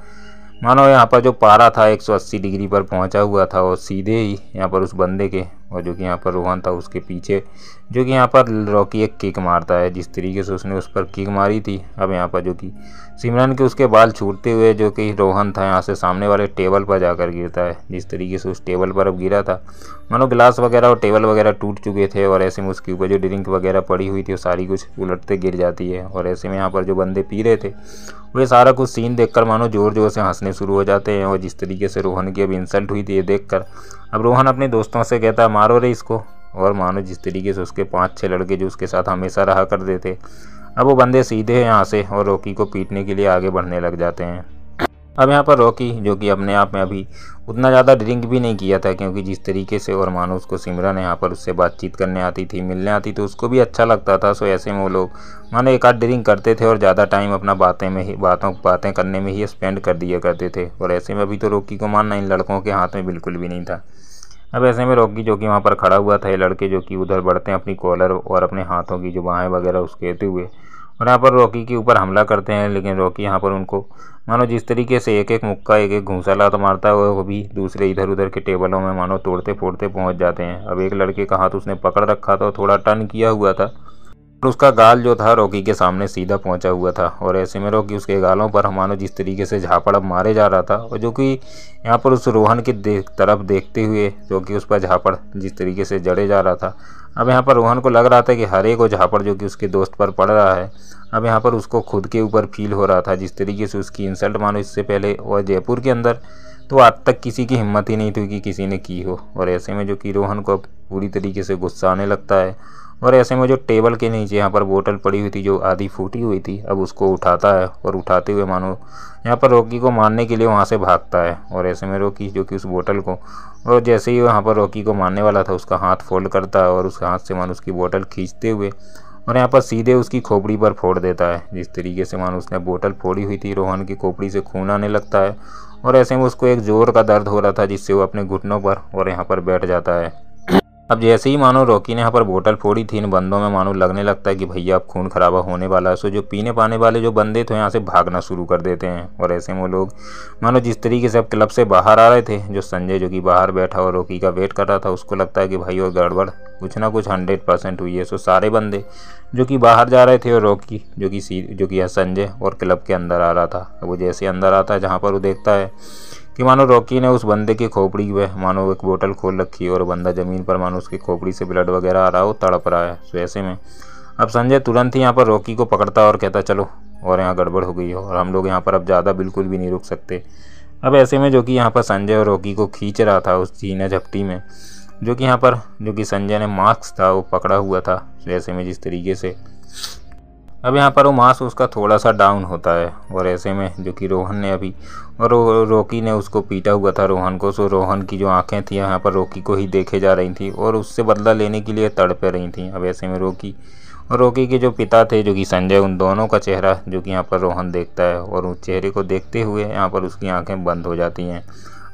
मानो यहाँ पर जो पारा था 180 डिग्री पर पहुँचा हुआ था और सीधे ही यहाँ पर उस बंदे के और जो कि यहाँ पर रोहन था उसके पीछे जो कि यहाँ पर रॉकी एक किक मारता है जिस तरीके से उसने उस पर किक मारी थी अब यहाँ पर जो कि सिमरन के उसके बाल छूटते हुए जो कि रोहन था यहाँ से सामने वाले टेबल पर जाकर गिरता है जिस तरीके से उस टेबल पर अब गिरा था मानो गिलास वगैरह और टेबल वगैरह टूट चुके थे और ऐसे में उसके ऊपर जो ड्रिंक वगैरह पड़ी हुई थी वो सारी कुछ उलटते गिर जाती है और ऐसे में यहाँ पर जो बंदे पी रहे थे वे सारा कुछ सीन देखकर मानो ज़ोर ज़ोर से हंसने शुरू हो जाते हैं और जिस तरीके से रोहन की अब इंसल्ट हुई थी ये देखकर अब रोहन अपने दोस्तों से कहता है मारो रे इसको और मानो जिस तरीके से उसके पाँच छः लड़के जो उसके साथ हमेशा रहा करते थे अब वो बंदे सीधे यहाँ से और रोकी को पीटने के लिए आगे बढ़ने लग जाते हैं अब यहाँ पर रॉकी जो कि अपने आप में अभी उतना ज़्यादा ड्रिंक भी नहीं किया था क्योंकि जिस तरीके से और मानो उसको सिमरन यहाँ पर उससे बातचीत करने आती थी मिलने आती तो उसको भी अच्छा लगता था सो ऐसे में वो लोग मानो एक आध ड्रिंक करते थे और ज़्यादा टाइम अपना बातें में ही बातों बातें करने में ही स्पेंड कर दिया करते थे और ऐसे में अभी तो रोकी को मानना इन लड़कों के हाथ में बिल्कुल भी नहीं था अब ऐसे में रोकी जो कि वहाँ पर खड़ा हुआ था ये लड़के जो कि उधर बढ़ते हैं अपनी कॉलर और अपने हाथों की जो बाहें वगैरह उसके हुए और यहाँ पर रॉकी के ऊपर हमला करते हैं लेकिन रॉकी यहाँ पर उनको मानो जिस तरीके से एक एक मुक्का एक एक घूसाला तो मारता है वो भी दूसरे इधर उधर के टेबलों में मानो तोड़ते फोड़ते पहुँच जाते हैं अब एक लड़के का हाथ उसने पकड़ रखा था और थोड़ा टन किया हुआ था और उसका गाल जो था रॉकी के सामने सीधा पहुंचा हुआ था और ऐसे में रॉकी उसके गालों पर मानो जिस तरीके से झापड़ अब मारे जा रहा था और जो कि यहाँ पर उस रोहन की देख तरफ देखते हुए जो कि उस पर झापड़ जिस तरीके से जड़े जा रहा था अब यहाँ पर रोहन को लग रहा था कि हर एक वो झापड़ जो कि उसके दोस्त पर पड़ रहा है अब यहाँ पर उसको खुद के ऊपर फील हो रहा था जिस तरीके से उसकी इंसल्ट मानो इससे पहले और जयपुर के अंदर तो आज तक किसी की हिम्मत ही नहीं थी कि किसी ने की हो और ऐसे में जो कि रोहन को अब पूरी तरीके से गुस्सा आने लगता है और ऐसे में जो टेबल के नीचे यहाँ पर बोतल पड़ी हुई थी जो आधी फूटी हुई थी अब उसको उठाता है और उठाते हुए मानो यहाँ पर रॉकी को मारने के लिए वहाँ से भागता है और ऐसे में रॉकी जो कि उस बोतल को और जैसे ही वहाँ पर रॉकी को मारने वाला था उसका हाथ फोल्ड करता है और उस हाथ से मानो उसकी बोतल खींचते हुए और यहाँ पर सीधे उसकी खोपड़ी पर फोड़ देता है जिस तरीके से मानो उसने बोतल फोड़ी हुई थी रोहन की खोपड़ी से खून आने लगता है और ऐसे में उसको एक जोर का दर्द हो रहा था जिससे वो अपने घुटनों पर और यहाँ पर बैठ जाता है अब जैसे ही मानो रॉकी ने यहाँ पर बोतल फोड़ी थी इन बंदों में मानो लगने लगता है कि भैया अब खून खराबा होने वाला है सो जो पीने पाने वाले जो बंदे थे यहाँ से भागना शुरू कर देते हैं और ऐसे में वो लोग मानो जिस तरीके से अब क्लब से बाहर आ रहे थे जो संजय जो कि बाहर बैठा और रॉकी का वेट कर रहा था उसको लगता है कि भाई और गड़बड़ कुछ ना कुछ हंड्रेड परसेंट हुई है सो सारे बंदे जो कि बाहर जा रहे थे और रॉकी जो कि सी जो कि संजय और क्लब के अंदर आ रहा था वो जैसे अंदर आता है जहाँ पर वो देखता है कि मानो रॉकी ने उस बंदे की खोपड़ी वह मानो एक बोतल खोल रखी है और बंदा ज़मीन पर मानो उसकी खोपड़ी से ब्लड वगैरह आ रहा हो तड़प रहा है तो ऐसे में अब संजय तुरंत ही यहाँ पर रॉकी को पकड़ता और कहता चलो और यहाँ गड़बड़ हो गई है और हम लोग यहाँ पर अब ज़्यादा बिल्कुल भी नहीं रुक सकते अब ऐसे में जो कि यहाँ पर संजय और रॉकी को खींच रहा था उस जीना झपटी में जो कि यहाँ पर जो कि संजय ने मास्क था वो पकड़ा हुआ था तो ऐसे में जिस तरीके से अब यहाँ पर वो मास उसका थोड़ा सा डाउन होता है और ऐसे में जो कि रोहन ने अभी और रो, रोकी ने उसको पीटा हुआ था रोहन को सो रोहन की जो आंखें थी यहाँ पर रोकी को ही देखे जा रही थी और उससे बदला लेने के लिए तड़पे रही थी अब ऐसे में रोकी और रोकी के जो पिता थे जो कि संजय उन दोनों का चेहरा जो कि यहाँ पर रोहन देखता है और उस चेहरे को देखते हुए यहाँ पर उसकी आँखें बंद हो जाती हैं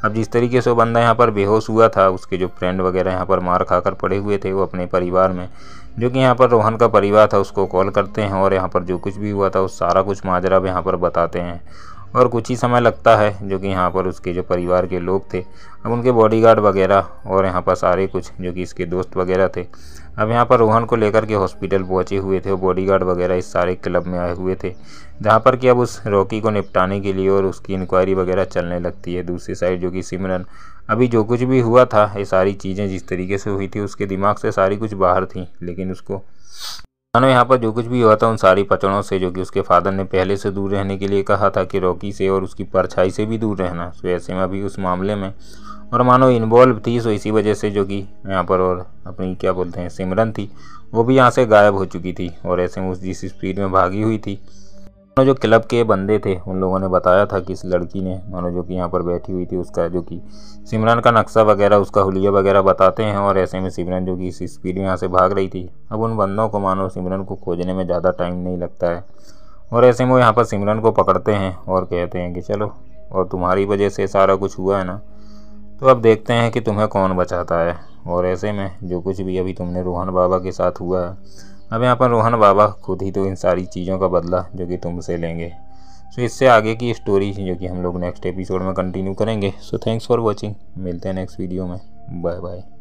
अब जिस तरीके से वो बंदा यहाँ पर बेहोश हुआ था उसके जो फ्रेंड वगैरह यहाँ पर मार खाकर पड़े हुए थे वो अपने परिवार में जो कि यहाँ पर रोहन का परिवार था उसको कॉल करते हैं और यहाँ पर जो कुछ भी हुआ था उस सारा कुछ माजरा भी यहाँ पर बताते हैं और कुछ ही समय लगता है जो कि यहाँ पर उसके जो परिवार के लोग थे अब उनके बॉडीगार्ड वगैरह और यहाँ पर सारे कुछ जो कि इसके दोस्त वगैरह थे अब यहाँ पर रोहन को लेकर के हॉस्पिटल पहुँचे हुए थे और बॉडीगार्ड वगैरह इस सारे क्लब में आए हुए थे जहाँ पर कि अब उस रॉकी को निपटाने के लिए और उसकी इंक्वायरी वगैरह चलने लगती है दूसरी साइड जो कि सिमरन अभी जो कुछ भी हुआ था ये सारी चीज़ें जिस तरीके से हुई थी उसके दिमाग से सारी कुछ बाहर थी लेकिन उसको मानो यहाँ पर जो कुछ भी हुआ था उन सारी पचड़ों से जो कि उसके फादर ने पहले से दूर रहने के लिए कहा था कि रॉकी से और उसकी परछाई से भी दूर रहना सो तो ऐसे में अभी उस मामले में और मानो इन्वॉल्व थी सो तो इसी वजह से जो कि यहाँ पर और अपनी क्या बोलते हैं सिमरन थी वो भी यहाँ से गायब हो चुकी थी और ऐसे में उस जिस स्पीड में भागी हुई थी जो क्लब के बंदे थे उन लोगों ने बताया था कि इस लड़की ने मानो जो कि यहाँ पर बैठी हुई थी उसका जो कि सिमरन का नक्शा वगैरह उसका हुलिया वगैरह बताते हैं और ऐसे में सिमरन जो कि इस स्पीड में यहाँ से भाग रही थी अब उन बंदों को मानो सिमरन को खोजने में ज़्यादा टाइम नहीं लगता है और ऐसे में वो यहाँ पर सिमरन को पकड़ते हैं और कहते हैं कि चलो और तुम्हारी वजह से सारा कुछ हुआ है ना तो अब देखते हैं कि तुम्हें कौन बचाता है और ऐसे में जो कुछ भी अभी तुमने रोहन बाबा के साथ हुआ है अब यहाँ पर रोहन बाबा खुद ही तो इन सारी चीज़ों का बदला जो कि तुमसे लेंगे सो इससे आगे की स्टोरी जो कि हम लोग नेक्स्ट एपिसोड में कंटिन्यू करेंगे सो थैंक्स फॉर वॉचिंग मिलते हैं नेक्स्ट वीडियो में बाय बाय